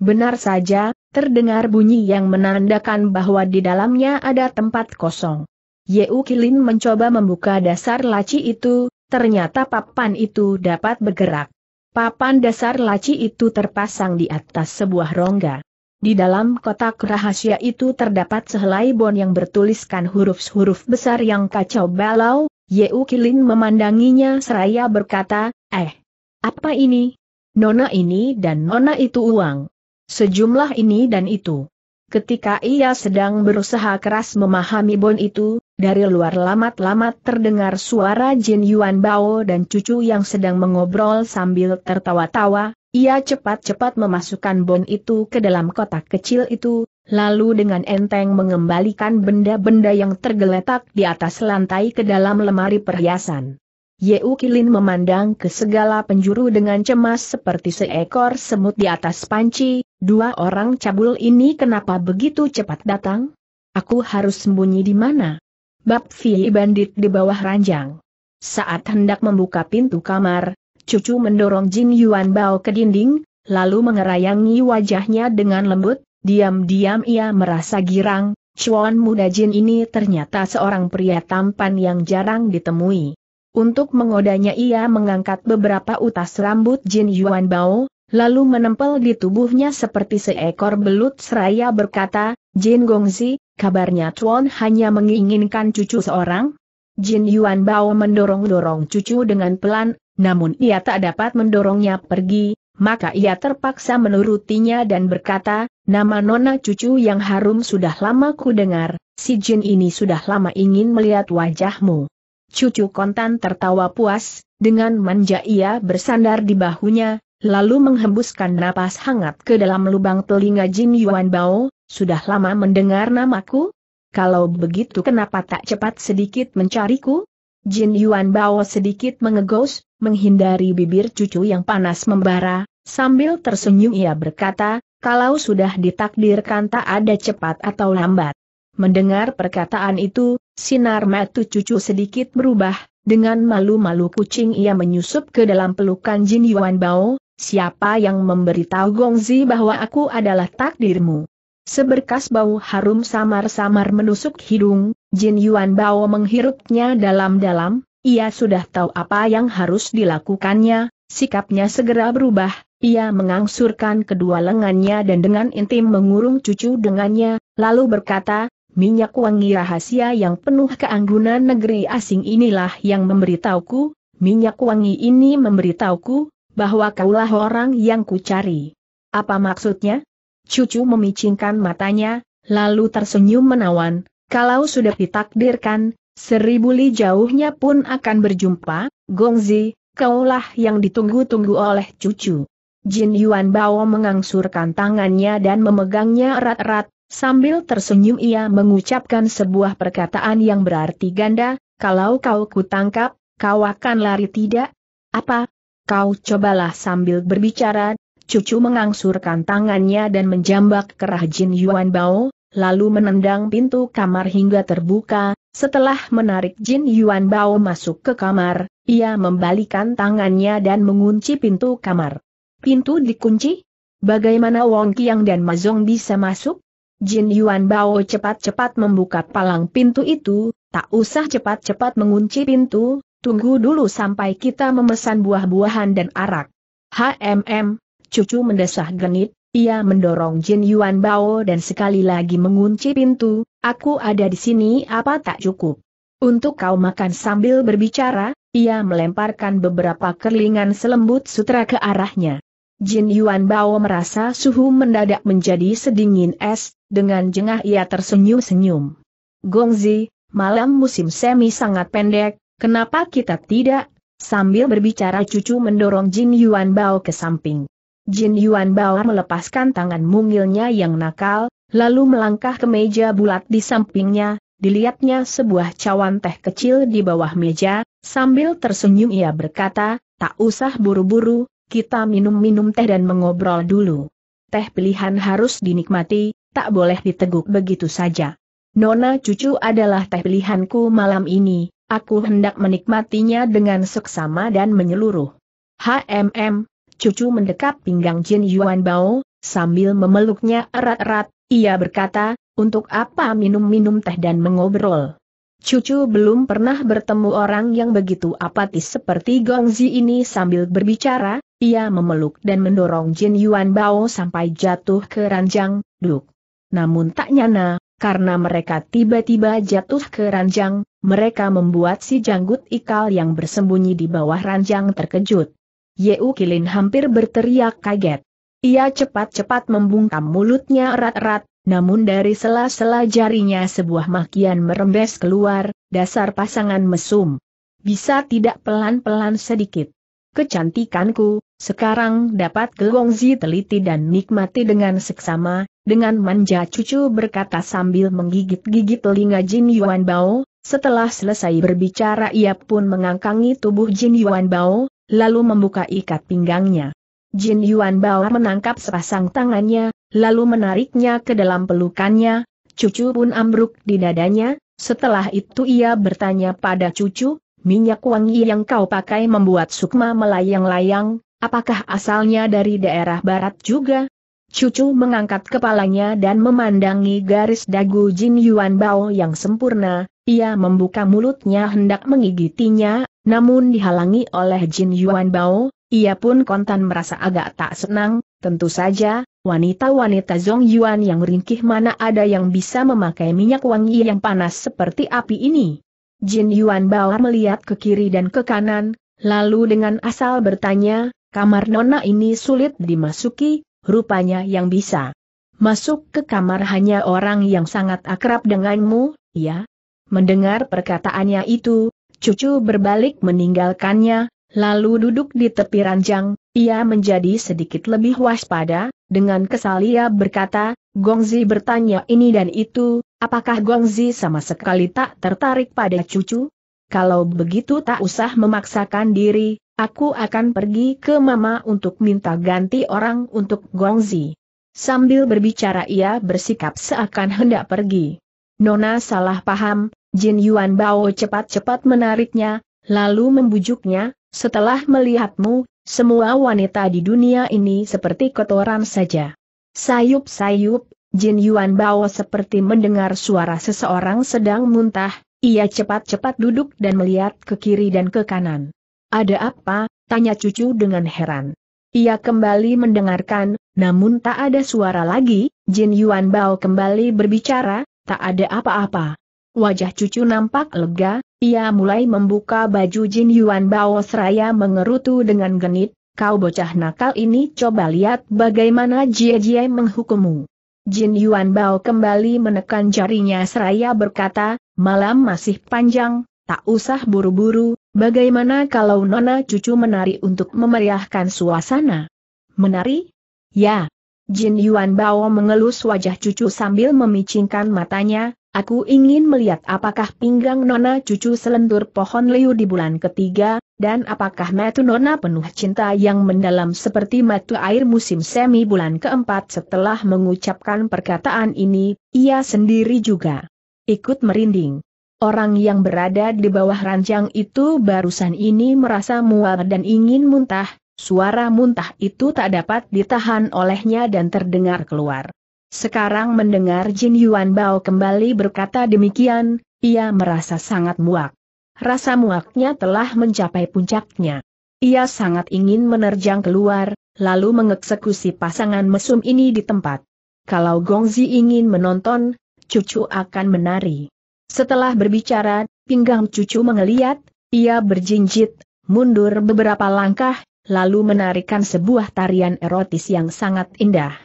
Benar saja, terdengar bunyi yang menandakan bahwa di dalamnya ada tempat kosong. Yeu Kilin mencoba membuka dasar laci itu, ternyata papan itu dapat bergerak. Papan dasar laci itu terpasang di atas sebuah rongga. Di dalam kotak rahasia itu terdapat sehelai bon yang bertuliskan huruf-huruf besar yang kacau balau, Yeu Kilin memandanginya seraya berkata, eh, apa ini? Nona ini dan nona itu uang. Sejumlah ini dan itu. Ketika ia sedang berusaha keras memahami bon itu, dari luar lamat-lamat terdengar suara Jin Yuan Bao dan cucu yang sedang mengobrol sambil tertawa-tawa, ia cepat-cepat memasukkan bon itu ke dalam kotak kecil itu, lalu dengan enteng mengembalikan benda-benda yang tergeletak di atas lantai ke dalam lemari perhiasan. Ye Kilin memandang ke segala penjuru dengan cemas seperti seekor semut di atas panci, dua orang cabul ini kenapa begitu cepat datang? Aku harus sembunyi di mana? Bab Fi Bandit di bawah ranjang. Saat hendak membuka pintu kamar, cucu mendorong Jin Yuan Bao ke dinding, lalu mengerayangi wajahnya dengan lembut, diam-diam ia merasa girang, Cuan muda Jin ini ternyata seorang pria tampan yang jarang ditemui. Untuk mengodanya ia mengangkat beberapa utas rambut Jin Yuan Bao, lalu menempel di tubuhnya seperti seekor belut seraya berkata, Jin Gongzi, kabarnya Tuan hanya menginginkan cucu seorang? Jin Yuan Bao mendorong-dorong cucu dengan pelan, namun ia tak dapat mendorongnya pergi, maka ia terpaksa menurutinya dan berkata, nama nona cucu yang harum sudah lama ku dengar, si Jin ini sudah lama ingin melihat wajahmu. Cucu kontan tertawa puas, dengan manja ia bersandar di bahunya, lalu menghembuskan napas hangat ke dalam lubang telinga Jin Yuan Bao, sudah lama mendengar namaku? Kalau begitu kenapa tak cepat sedikit mencariku? Jin Yuan Bao sedikit mengegos, menghindari bibir cucu yang panas membara, sambil tersenyum ia berkata, kalau sudah ditakdirkan tak ada cepat atau lambat. Mendengar perkataan itu, sinar mata cucu sedikit berubah, dengan malu-malu kucing ia menyusup ke dalam pelukan Jin Yuan Bao, siapa yang memberitahu Gongzi bahwa aku adalah takdirmu? Seberkas bau harum samar-samar menusuk hidung, Jin Yuan Bao menghirupnya dalam-dalam, ia sudah tahu apa yang harus dilakukannya, sikapnya segera berubah, ia mengangsurkan kedua lengannya dan dengan intim mengurung cucu dengannya, lalu berkata, minyak wangi rahasia yang penuh keanggunan negeri asing inilah yang memberitahuku, minyak wangi ini memberitahuku, bahwa kaulah orang yang kucari. Apa maksudnya? Cucu memicingkan matanya, lalu tersenyum menawan, kalau sudah ditakdirkan, seribu li jauhnya pun akan berjumpa, Gongzi, kaulah yang ditunggu-tunggu oleh cucu. Jin Yuan Bao mengangsurkan tangannya dan memegangnya erat-erat, sambil tersenyum ia mengucapkan sebuah perkataan yang berarti ganda, kalau kau kutangkap, kau akan lari tidak? Apa? Kau cobalah sambil berbicara, Cucu mengangsurkan tangannya dan menjambak kerah Jin Yuan Bao, lalu menendang pintu kamar hingga terbuka, setelah menarik Jin Yuan Bao masuk ke kamar, ia membalikan tangannya dan mengunci pintu kamar. Pintu dikunci? Bagaimana Wong Kiang dan Mazong bisa masuk? Jin Yuan Bao cepat-cepat membuka palang pintu itu, tak usah cepat-cepat mengunci pintu, tunggu dulu sampai kita memesan buah-buahan dan arak. HMM, cucu mendesah genit, ia mendorong Jin Yuan Bao dan sekali lagi mengunci pintu, aku ada di sini apa tak cukup. Untuk kau makan sambil berbicara, ia melemparkan beberapa kerlingan selembut sutra ke arahnya. Jin Yuan Bao merasa suhu mendadak menjadi sedingin es, dengan jengah ia tersenyum-senyum. Gongzi, malam musim semi sangat pendek, kenapa kita tidak? Sambil berbicara cucu mendorong Jin Yuan Bao ke samping. Jin Yuan Bao melepaskan tangan mungilnya yang nakal, lalu melangkah ke meja bulat di sampingnya, dilihatnya sebuah cawan teh kecil di bawah meja, sambil tersenyum ia berkata, tak usah buru-buru, kita minum-minum teh dan mengobrol dulu. Teh pilihan harus dinikmati, tak boleh diteguk begitu saja. Nona cucu adalah teh pilihanku malam ini, aku hendak menikmatinya dengan seksama dan menyeluruh. HMM, cucu mendekap pinggang Jin Yuan Bao, sambil memeluknya erat-erat, ia berkata, untuk apa minum-minum teh dan mengobrol. Cucu belum pernah bertemu orang yang begitu apatis seperti Gongzi ini sambil berbicara, ia memeluk dan mendorong Jin Yuan Bao sampai jatuh ke ranjang, duk. Namun tak nyana, karena mereka tiba-tiba jatuh ke ranjang, mereka membuat si janggut ikal yang bersembunyi di bawah ranjang terkejut. Yeu Kilin hampir berteriak kaget. Ia cepat-cepat membungkam mulutnya erat-erat, namun dari sela-sela jarinya sebuah makian merembes keluar, dasar pasangan mesum. Bisa tidak pelan-pelan sedikit. Kecantikanku, sekarang dapat Gelongzi teliti dan nikmati dengan seksama, dengan manja cucu berkata sambil menggigit-gigit telinga Jin Yuan Bao, setelah selesai berbicara ia pun mengangkangi tubuh Jin Yuan Bao, lalu membuka ikat pinggangnya. Jin Yuan Bao menangkap sepasang tangannya, lalu menariknya ke dalam pelukannya, cucu pun ambruk di dadanya, setelah itu ia bertanya pada cucu, minyak wangi yang kau pakai membuat sukma melayang-layang, apakah asalnya dari daerah barat juga? Cucu mengangkat kepalanya dan memandangi garis dagu Jin Yuan Bao yang sempurna, ia membuka mulutnya hendak mengigitinya, namun dihalangi oleh Jin Yuan Bao, ia pun kontan merasa agak tak senang, tentu saja, wanita-wanita Zong Yuan yang ringkih mana ada yang bisa memakai minyak wangi yang panas seperti api ini. Jin Yuan Bao melihat ke kiri dan ke kanan, lalu dengan asal bertanya, kamar nona ini sulit dimasuki, rupanya yang bisa. Masuk ke kamar hanya orang yang sangat akrab denganmu, ya? Mendengar perkataannya itu, Cucu berbalik meninggalkannya, lalu duduk di tepi ranjang, ia menjadi sedikit lebih waspada, dengan kesal ia berkata, Gongzi bertanya ini dan itu, apakah Gongzi sama sekali tak tertarik pada cucu? Kalau begitu tak usah memaksakan diri, aku akan pergi ke mama untuk minta ganti orang untuk Gongzi. Sambil berbicara ia bersikap seakan hendak pergi. Nona salah paham, Jin Yuan Bao cepat-cepat menariknya, lalu membujuknya, setelah melihatmu, semua wanita di dunia ini seperti kotoran saja. Sayup-sayup, Jin Yuan Bao seperti mendengar suara seseorang sedang muntah, ia cepat-cepat duduk dan melihat ke kiri dan ke kanan. Ada apa? tanya cucu dengan heran. Ia kembali mendengarkan, namun tak ada suara lagi, Jin Yuan Bao kembali berbicara, tak ada apa-apa. Wajah cucu nampak lega, ia mulai membuka baju Jin Yuan Bao seraya mengerutu dengan genit, kau bocah nakal ini coba lihat bagaimana Jie Jie menghukummu. Jin Yuan Bao kembali menekan jarinya seraya berkata, malam masih panjang, tak usah buru-buru, bagaimana kalau nona cucu menari untuk memeriahkan suasana? Menari? Ya. Jin Yuan Bao mengelus wajah cucu sambil memicingkan matanya, Aku ingin melihat apakah pinggang Nona cucu selendur pohon liu di bulan ketiga, dan apakah metu Nona penuh cinta yang mendalam seperti metu air musim semi bulan keempat setelah mengucapkan perkataan ini, ia sendiri juga ikut merinding. Orang yang berada di bawah ranjang itu barusan ini merasa mual dan ingin muntah, suara muntah itu tak dapat ditahan olehnya dan terdengar keluar. Sekarang mendengar Jin Yuan Bao kembali berkata demikian, ia merasa sangat muak. Rasa muaknya telah mencapai puncaknya. Ia sangat ingin menerjang keluar, lalu mengeksekusi pasangan mesum ini di tempat. Kalau Gongzi ingin menonton, cucu akan menari. Setelah berbicara, pinggang cucu mengeliat, ia berjinjit, mundur beberapa langkah, lalu menarikan sebuah tarian erotis yang sangat indah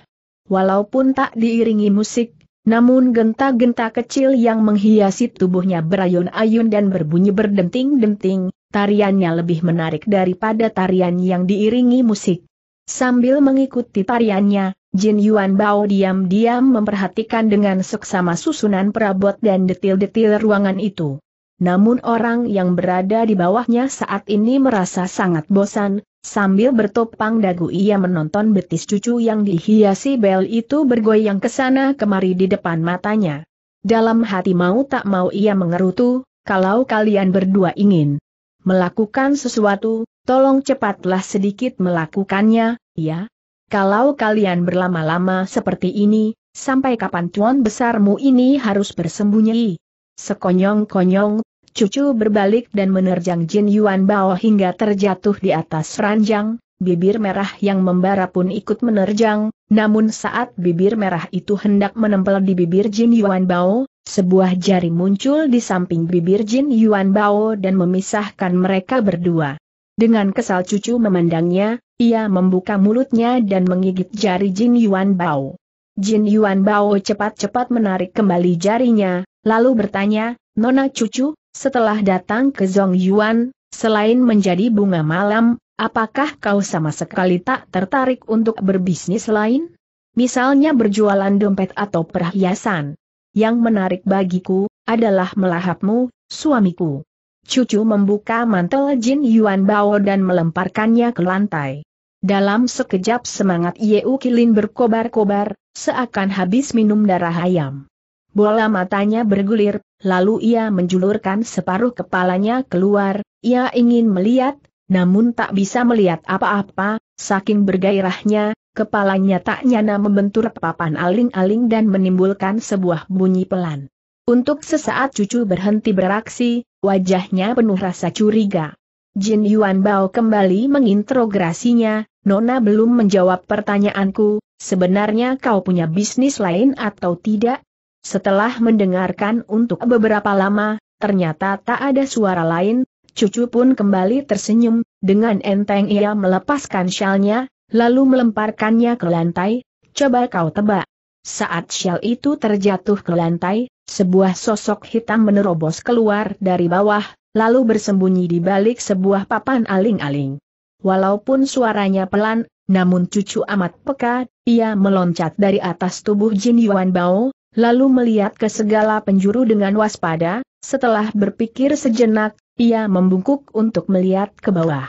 walaupun tak diiringi musik, namun genta-genta kecil yang menghiasi tubuhnya berayun-ayun dan berbunyi berdenting-denting, tariannya lebih menarik daripada tarian yang diiringi musik. Sambil mengikuti tariannya, Jin Yuan Bao diam-diam memperhatikan dengan seksama susunan perabot dan detil-detil ruangan itu. Namun orang yang berada di bawahnya saat ini merasa sangat bosan, Sambil bertopang dagu ia menonton betis cucu yang dihiasi bel itu bergoyang ke sana kemari di depan matanya. Dalam hati mau tak mau ia mengerutu, kalau kalian berdua ingin melakukan sesuatu, tolong cepatlah sedikit melakukannya, ya. Kalau kalian berlama-lama seperti ini, sampai kapan tuan besarmu ini harus bersembunyi? Sekonyong-konyong, Cucu berbalik dan menerjang Jin Yuan Bao hingga terjatuh di atas ranjang, bibir merah yang membara pun ikut menerjang, namun saat bibir merah itu hendak menempel di bibir Jin Yuan Bao, sebuah jari muncul di samping bibir Jin Yuan Bao dan memisahkan mereka berdua. Dengan kesal cucu memandangnya, ia membuka mulutnya dan menggigit jari Jin Yuan Bao. Jin Yuan Bao cepat-cepat menarik kembali jarinya, lalu bertanya, Nona cucu, setelah datang ke Zhong Yuan, selain menjadi bunga malam, apakah kau sama sekali tak tertarik untuk berbisnis lain? Misalnya berjualan dompet atau perhiasan. Yang menarik bagiku, adalah melahapmu, suamiku. Cucu membuka mantel Jin Yuan Bao dan melemparkannya ke lantai. Dalam sekejap semangat Yeu Kilin berkobar-kobar, seakan habis minum darah ayam. Bola matanya bergulir, lalu ia menjulurkan separuh kepalanya keluar, ia ingin melihat, namun tak bisa melihat apa-apa, saking bergairahnya, kepalanya tak nyana membentur papan aling-aling dan menimbulkan sebuah bunyi pelan. Untuk sesaat cucu berhenti beraksi, wajahnya penuh rasa curiga. Jin Yuan Bao kembali menginterogasinya, Nona belum menjawab pertanyaanku, sebenarnya kau punya bisnis lain atau tidak? Setelah mendengarkan untuk beberapa lama, ternyata tak ada suara lain, cucu pun kembali tersenyum, dengan enteng ia melepaskan syalnya, lalu melemparkannya ke lantai, coba kau tebak. Saat syal itu terjatuh ke lantai, sebuah sosok hitam menerobos keluar dari bawah, lalu bersembunyi di balik sebuah papan aling-aling. Walaupun suaranya pelan, namun cucu amat peka, ia meloncat dari atas tubuh Jin Yuan Bao, lalu melihat ke segala penjuru dengan waspada, setelah berpikir sejenak, ia membungkuk untuk melihat ke bawah.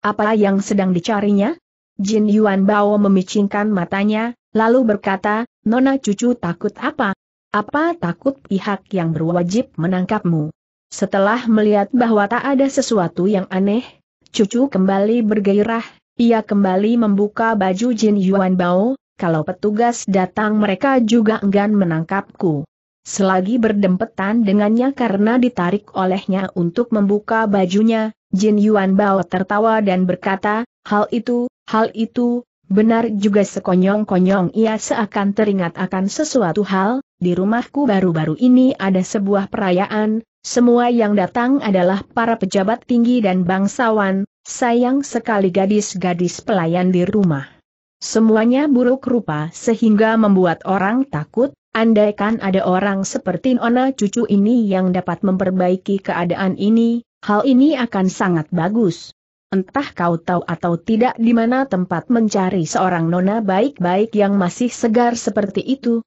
Apa yang sedang dicarinya? Jin Yuan Bao memicingkan matanya, lalu berkata, Nona cucu takut apa? Apa takut pihak yang berwajib menangkapmu? Setelah melihat bahwa tak ada sesuatu yang aneh, cucu kembali bergairah, ia kembali membuka baju Jin Yuan Bao, kalau petugas datang mereka juga enggan menangkapku. Selagi berdempetan dengannya karena ditarik olehnya untuk membuka bajunya, Jin Yuan Bao tertawa dan berkata, hal itu, hal itu, benar juga sekonyong-konyong ia seakan teringat akan sesuatu hal, di rumahku baru-baru ini ada sebuah perayaan, semua yang datang adalah para pejabat tinggi dan bangsawan, sayang sekali gadis-gadis pelayan di rumah. Semuanya buruk rupa sehingga membuat orang takut, andaikan ada orang seperti Nona cucu ini yang dapat memperbaiki keadaan ini, hal ini akan sangat bagus. Entah kau tahu atau tidak di mana tempat mencari seorang nona baik-baik yang masih segar seperti itu.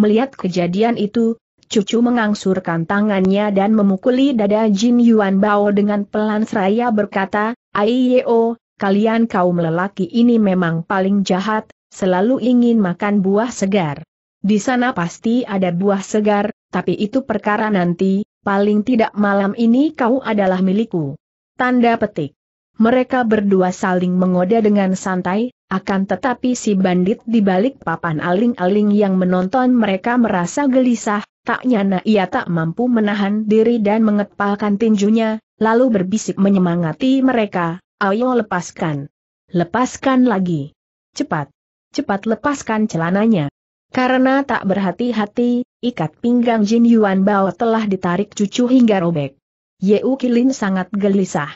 Melihat kejadian itu, cucu mengangsurkan tangannya dan memukuli dada Jin Yuan Bao dengan pelan seraya berkata, Aiyo, kalian kaum lelaki ini memang paling jahat, selalu ingin makan buah segar. Di sana pasti ada buah segar, tapi itu perkara nanti, paling tidak malam ini kau adalah milikku. Tanda petik. Mereka berdua saling mengoda dengan santai, akan tetapi si bandit di balik papan aling-aling yang menonton mereka merasa gelisah, tak nyana ia tak mampu menahan diri dan mengepalkan tinjunya, lalu berbisik menyemangati mereka, Ayo lepaskan. Lepaskan lagi. Cepat. Cepat lepaskan celananya. Karena tak berhati-hati, ikat pinggang Jin Yuan Bao telah ditarik cucu hingga robek. Ye Kilin sangat gelisah.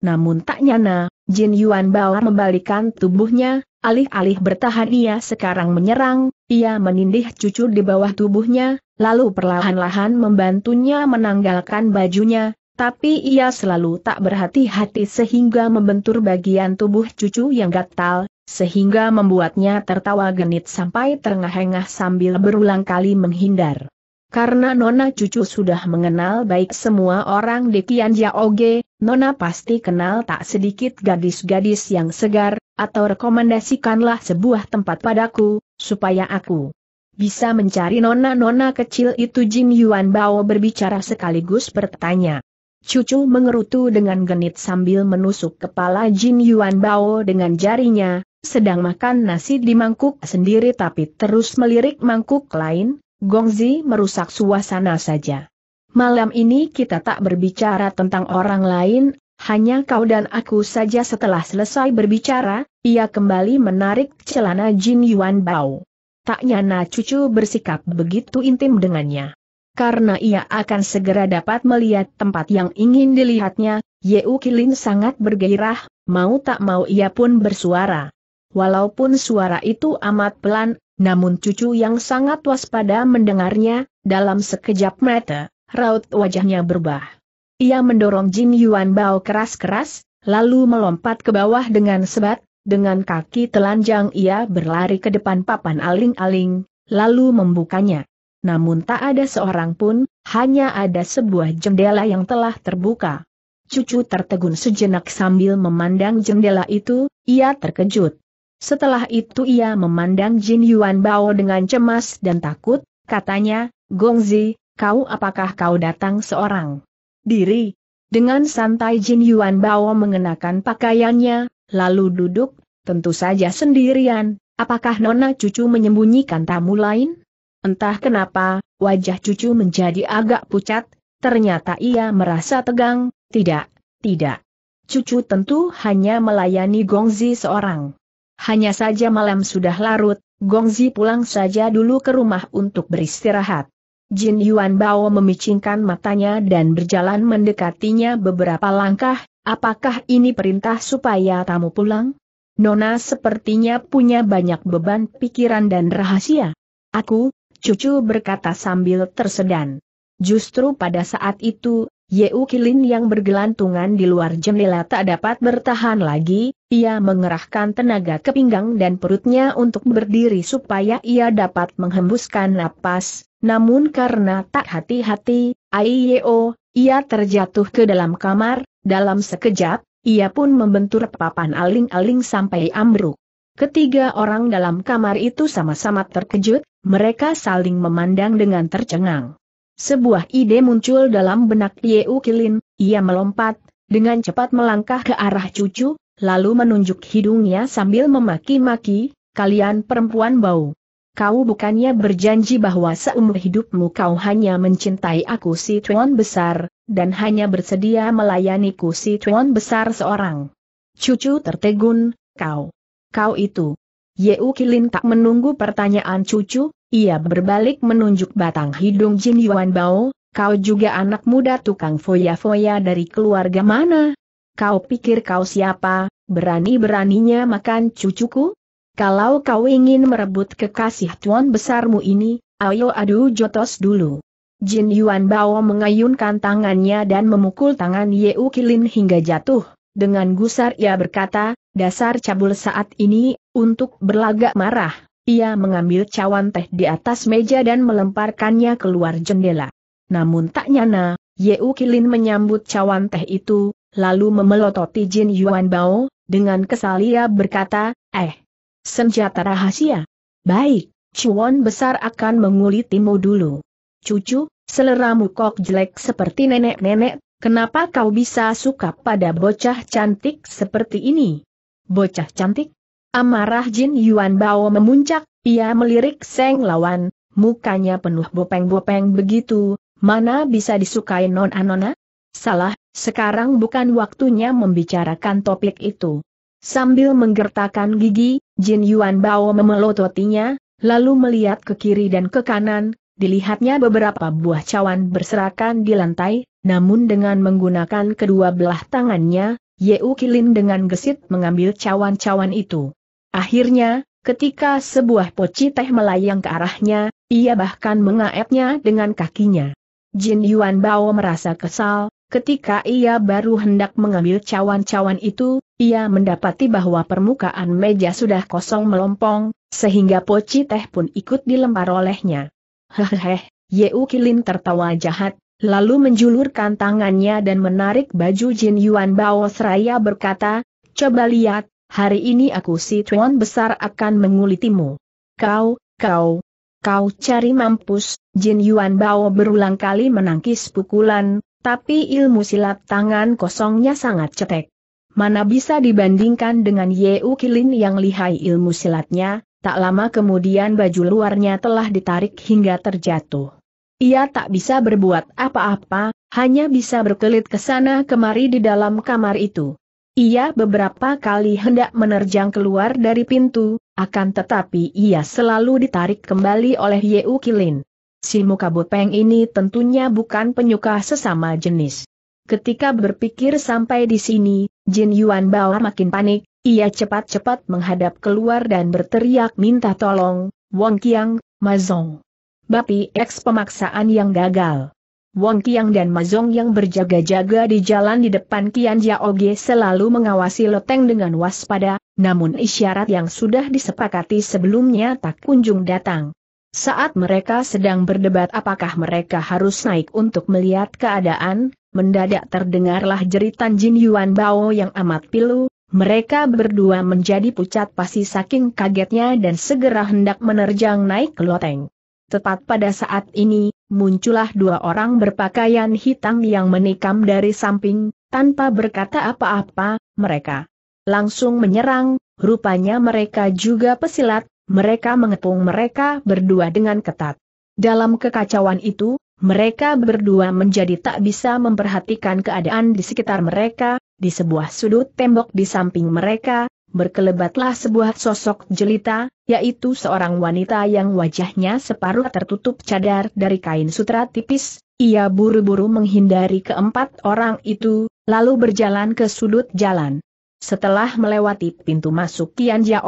Namun tak nyana, Jin Yuan Bao membalikan tubuhnya, alih-alih bertahan ia sekarang menyerang, ia menindih cucu di bawah tubuhnya, lalu perlahan-lahan membantunya menanggalkan bajunya, tapi ia selalu tak berhati-hati sehingga membentur bagian tubuh cucu yang gatal, sehingga membuatnya tertawa genit sampai terengah-engah sambil berulang kali menghindar. Karena Nona cucu sudah mengenal baik semua orang di Kianja oge, Nona pasti kenal tak sedikit gadis-gadis yang segar, atau rekomendasikanlah sebuah tempat padaku, supaya aku bisa mencari nona-nona kecil itu Jin Yuan Bao berbicara sekaligus bertanya. Cucu mengerutu dengan genit sambil menusuk kepala Jin Yuan Bao dengan jarinya, sedang makan nasi di mangkuk sendiri tapi terus melirik mangkuk lain, Gongzi merusak suasana saja. Malam ini kita tak berbicara tentang orang lain, hanya kau dan aku saja setelah selesai berbicara, ia kembali menarik celana Jin Yuan Bao. Tak nyana cucu bersikap begitu intim dengannya karena ia akan segera dapat melihat tempat yang ingin dilihatnya, Yeu Kilin sangat bergairah, mau tak mau ia pun bersuara. Walaupun suara itu amat pelan, namun cucu yang sangat waspada mendengarnya, dalam sekejap mata, raut wajahnya berubah. Ia mendorong Jin Yuan Bao keras-keras, lalu melompat ke bawah dengan sebat, dengan kaki telanjang ia berlari ke depan papan aling-aling, lalu membukanya namun tak ada seorang pun, hanya ada sebuah jendela yang telah terbuka. Cucu tertegun sejenak sambil memandang jendela itu, ia terkejut. Setelah itu ia memandang Jin Yuan Bao dengan cemas dan takut, katanya, Gongzi, kau apakah kau datang seorang? Diri. Dengan santai Jin Yuan Bao mengenakan pakaiannya, lalu duduk, tentu saja sendirian, apakah nona cucu menyembunyikan tamu lain? Entah kenapa, wajah cucu menjadi agak pucat, ternyata ia merasa tegang, tidak, tidak. Cucu tentu hanya melayani Gongzi seorang. Hanya saja malam sudah larut, Gongzi pulang saja dulu ke rumah untuk beristirahat. Jin Yuan Bao memicingkan matanya dan berjalan mendekatinya beberapa langkah, apakah ini perintah supaya tamu pulang? Nona sepertinya punya banyak beban pikiran dan rahasia. Aku, cucu berkata sambil tersedan. Justru pada saat itu, Yeu Kilin yang bergelantungan di luar jendela tak dapat bertahan lagi, ia mengerahkan tenaga ke pinggang dan perutnya untuk berdiri supaya ia dapat menghembuskan napas, namun karena tak hati-hati, ayo, ia terjatuh ke dalam kamar, dalam sekejap, ia pun membentur papan aling-aling sampai ambruk. Ketiga orang dalam kamar itu sama-sama terkejut, mereka saling memandang dengan tercengang. Sebuah ide muncul dalam benak Yeu Kilin, ia melompat, dengan cepat melangkah ke arah cucu, lalu menunjuk hidungnya sambil memaki-maki, kalian perempuan bau. Kau bukannya berjanji bahwa seumur hidupmu kau hanya mencintai aku si Tuan Besar, dan hanya bersedia melayaniku si Tuan Besar seorang. Cucu tertegun, kau kau itu. Yeu Kilin tak menunggu pertanyaan cucu, ia berbalik menunjuk batang hidung Jin Yuan Bao, kau juga anak muda tukang foya-foya dari keluarga mana? Kau pikir kau siapa, berani-beraninya makan cucuku? Kalau kau ingin merebut kekasih tuan besarmu ini, ayo adu jotos dulu. Jin Yuan Bao mengayunkan tangannya dan memukul tangan Yeu Kilin hingga jatuh. Dengan gusar ia berkata, dasar cabul saat ini, untuk berlagak marah, ia mengambil cawan teh di atas meja dan melemparkannya keluar jendela. Namun tak nyana, Yeu Kilin menyambut cawan teh itu, lalu memelototi Jin Yuan Bao, dengan kesal ia berkata, eh, senjata rahasia. Baik, Cuan besar akan mengulitimu dulu. Cucu, seleramu kok jelek seperti nenek-nenek Kenapa kau bisa suka pada bocah cantik seperti ini? Bocah cantik? Amarah Jin Yuan Bao memuncak, ia melirik Seng Lawan, mukanya penuh bopeng-bopeng begitu, mana bisa disukai non Anona? Salah, sekarang bukan waktunya membicarakan topik itu. Sambil menggertakkan gigi, Jin Yuan Bao memelototinya, lalu melihat ke kiri dan ke kanan, dilihatnya beberapa buah cawan berserakan di lantai, namun dengan menggunakan kedua belah tangannya, Yeu Kilin dengan gesit mengambil cawan-cawan itu. Akhirnya, ketika sebuah poci teh melayang ke arahnya, ia bahkan mengaetnya dengan kakinya. Jin Yuan Bao merasa kesal, ketika ia baru hendak mengambil cawan-cawan itu, ia mendapati bahwa permukaan meja sudah kosong melompong, sehingga poci teh pun ikut dilempar olehnya. Hehehe, Yeu Kilin tertawa jahat, lalu menjulurkan tangannya dan menarik baju Jin Yuan Bao seraya berkata, Coba lihat, hari ini aku si Tuan besar akan mengulitimu. Kau, kau, kau cari mampus, Jin Yuan Bao berulang kali menangkis pukulan, tapi ilmu silat tangan kosongnya sangat cetek. Mana bisa dibandingkan dengan Yeu Kilin yang lihai ilmu silatnya, tak lama kemudian baju luarnya telah ditarik hingga terjatuh. Ia tak bisa berbuat apa-apa, hanya bisa berkelit ke sana kemari di dalam kamar itu. Ia beberapa kali hendak menerjang keluar dari pintu, akan tetapi ia selalu ditarik kembali oleh Yeu Kilin. Si muka bopeng ini tentunya bukan penyuka sesama jenis. Ketika berpikir sampai di sini, Jin Yuan Bao makin panik, ia cepat-cepat menghadap keluar dan berteriak minta tolong, Wong Kiang, Mazong. Bapi eks pemaksaan yang gagal. Wong Kiang dan Mazong yang berjaga-jaga di jalan di depan Kian Jiaoge selalu mengawasi Loteng dengan waspada, namun isyarat yang sudah disepakati sebelumnya tak kunjung datang. Saat mereka sedang berdebat apakah mereka harus naik untuk melihat keadaan, Mendadak terdengarlah jeritan Jin Yuan Bao yang amat pilu, mereka berdua menjadi pucat pasti saking kagetnya dan segera hendak menerjang naik ke loteng. Tepat pada saat ini, muncullah dua orang berpakaian hitam yang menikam dari samping, tanpa berkata apa-apa, mereka langsung menyerang, rupanya mereka juga pesilat, mereka mengepung mereka berdua dengan ketat. Dalam kekacauan itu, mereka berdua menjadi tak bisa memperhatikan keadaan di sekitar mereka, di sebuah sudut tembok di samping mereka, berkelebatlah sebuah sosok jelita, yaitu seorang wanita yang wajahnya separuh tertutup cadar dari kain sutra tipis, ia buru-buru menghindari keempat orang itu, lalu berjalan ke sudut jalan. Setelah melewati pintu masuk Tian Ge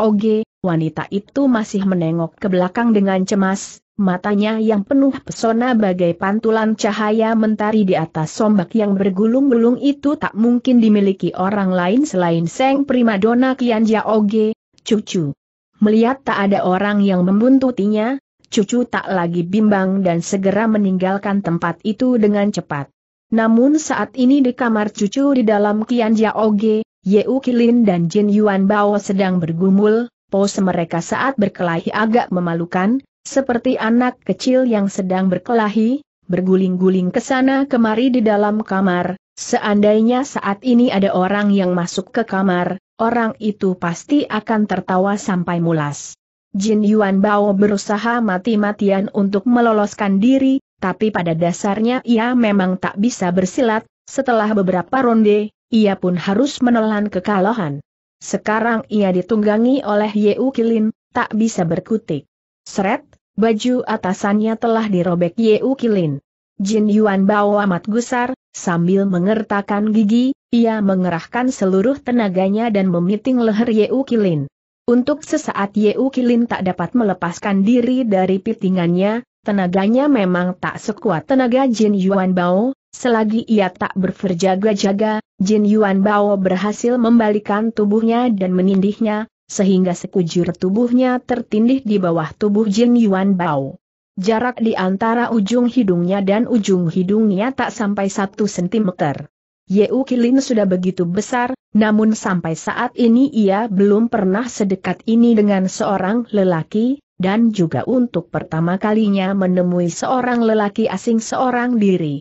wanita itu masih menengok ke belakang dengan cemas, matanya yang penuh pesona bagai pantulan cahaya mentari di atas sombak yang bergulung-gulung itu tak mungkin dimiliki orang lain selain Seng Primadona Kian Jaoge, cucu. Melihat tak ada orang yang membuntutinya, cucu tak lagi bimbang dan segera meninggalkan tempat itu dengan cepat. Namun saat ini di kamar cucu di dalam Kian Jaoge, Yeu Kilin dan Jin Yuan Bao sedang bergumul, pose mereka saat berkelahi agak memalukan, seperti anak kecil yang sedang berkelahi, berguling-guling ke sana kemari di dalam kamar, seandainya saat ini ada orang yang masuk ke kamar, orang itu pasti akan tertawa sampai mulas. Jin Yuan Bao berusaha mati-matian untuk meloloskan diri, tapi pada dasarnya ia memang tak bisa bersilat, setelah beberapa ronde, ia pun harus menelan kekalahan. Sekarang ia ditunggangi oleh Yeu Kilin, tak bisa berkutik. Seret, baju atasannya telah dirobek Yeu Kilin. Jin Yuan Bao amat gusar, sambil mengertakkan gigi, ia mengerahkan seluruh tenaganya dan memiting leher Yeu Kilin. Untuk sesaat Yeu Kilin tak dapat melepaskan diri dari pitingannya, tenaganya memang tak sekuat tenaga Jin Yuan Bao, Selagi ia tak berverjaga-jaga, Jin Yuan Bao berhasil membalikan tubuhnya dan menindihnya, sehingga sekujur tubuhnya tertindih di bawah tubuh Jin Yuan Bao. Jarak di antara ujung hidungnya dan ujung hidungnya tak sampai satu sentimeter. Yeu Kilin sudah begitu besar, namun sampai saat ini ia belum pernah sedekat ini dengan seorang lelaki, dan juga untuk pertama kalinya menemui seorang lelaki asing seorang diri.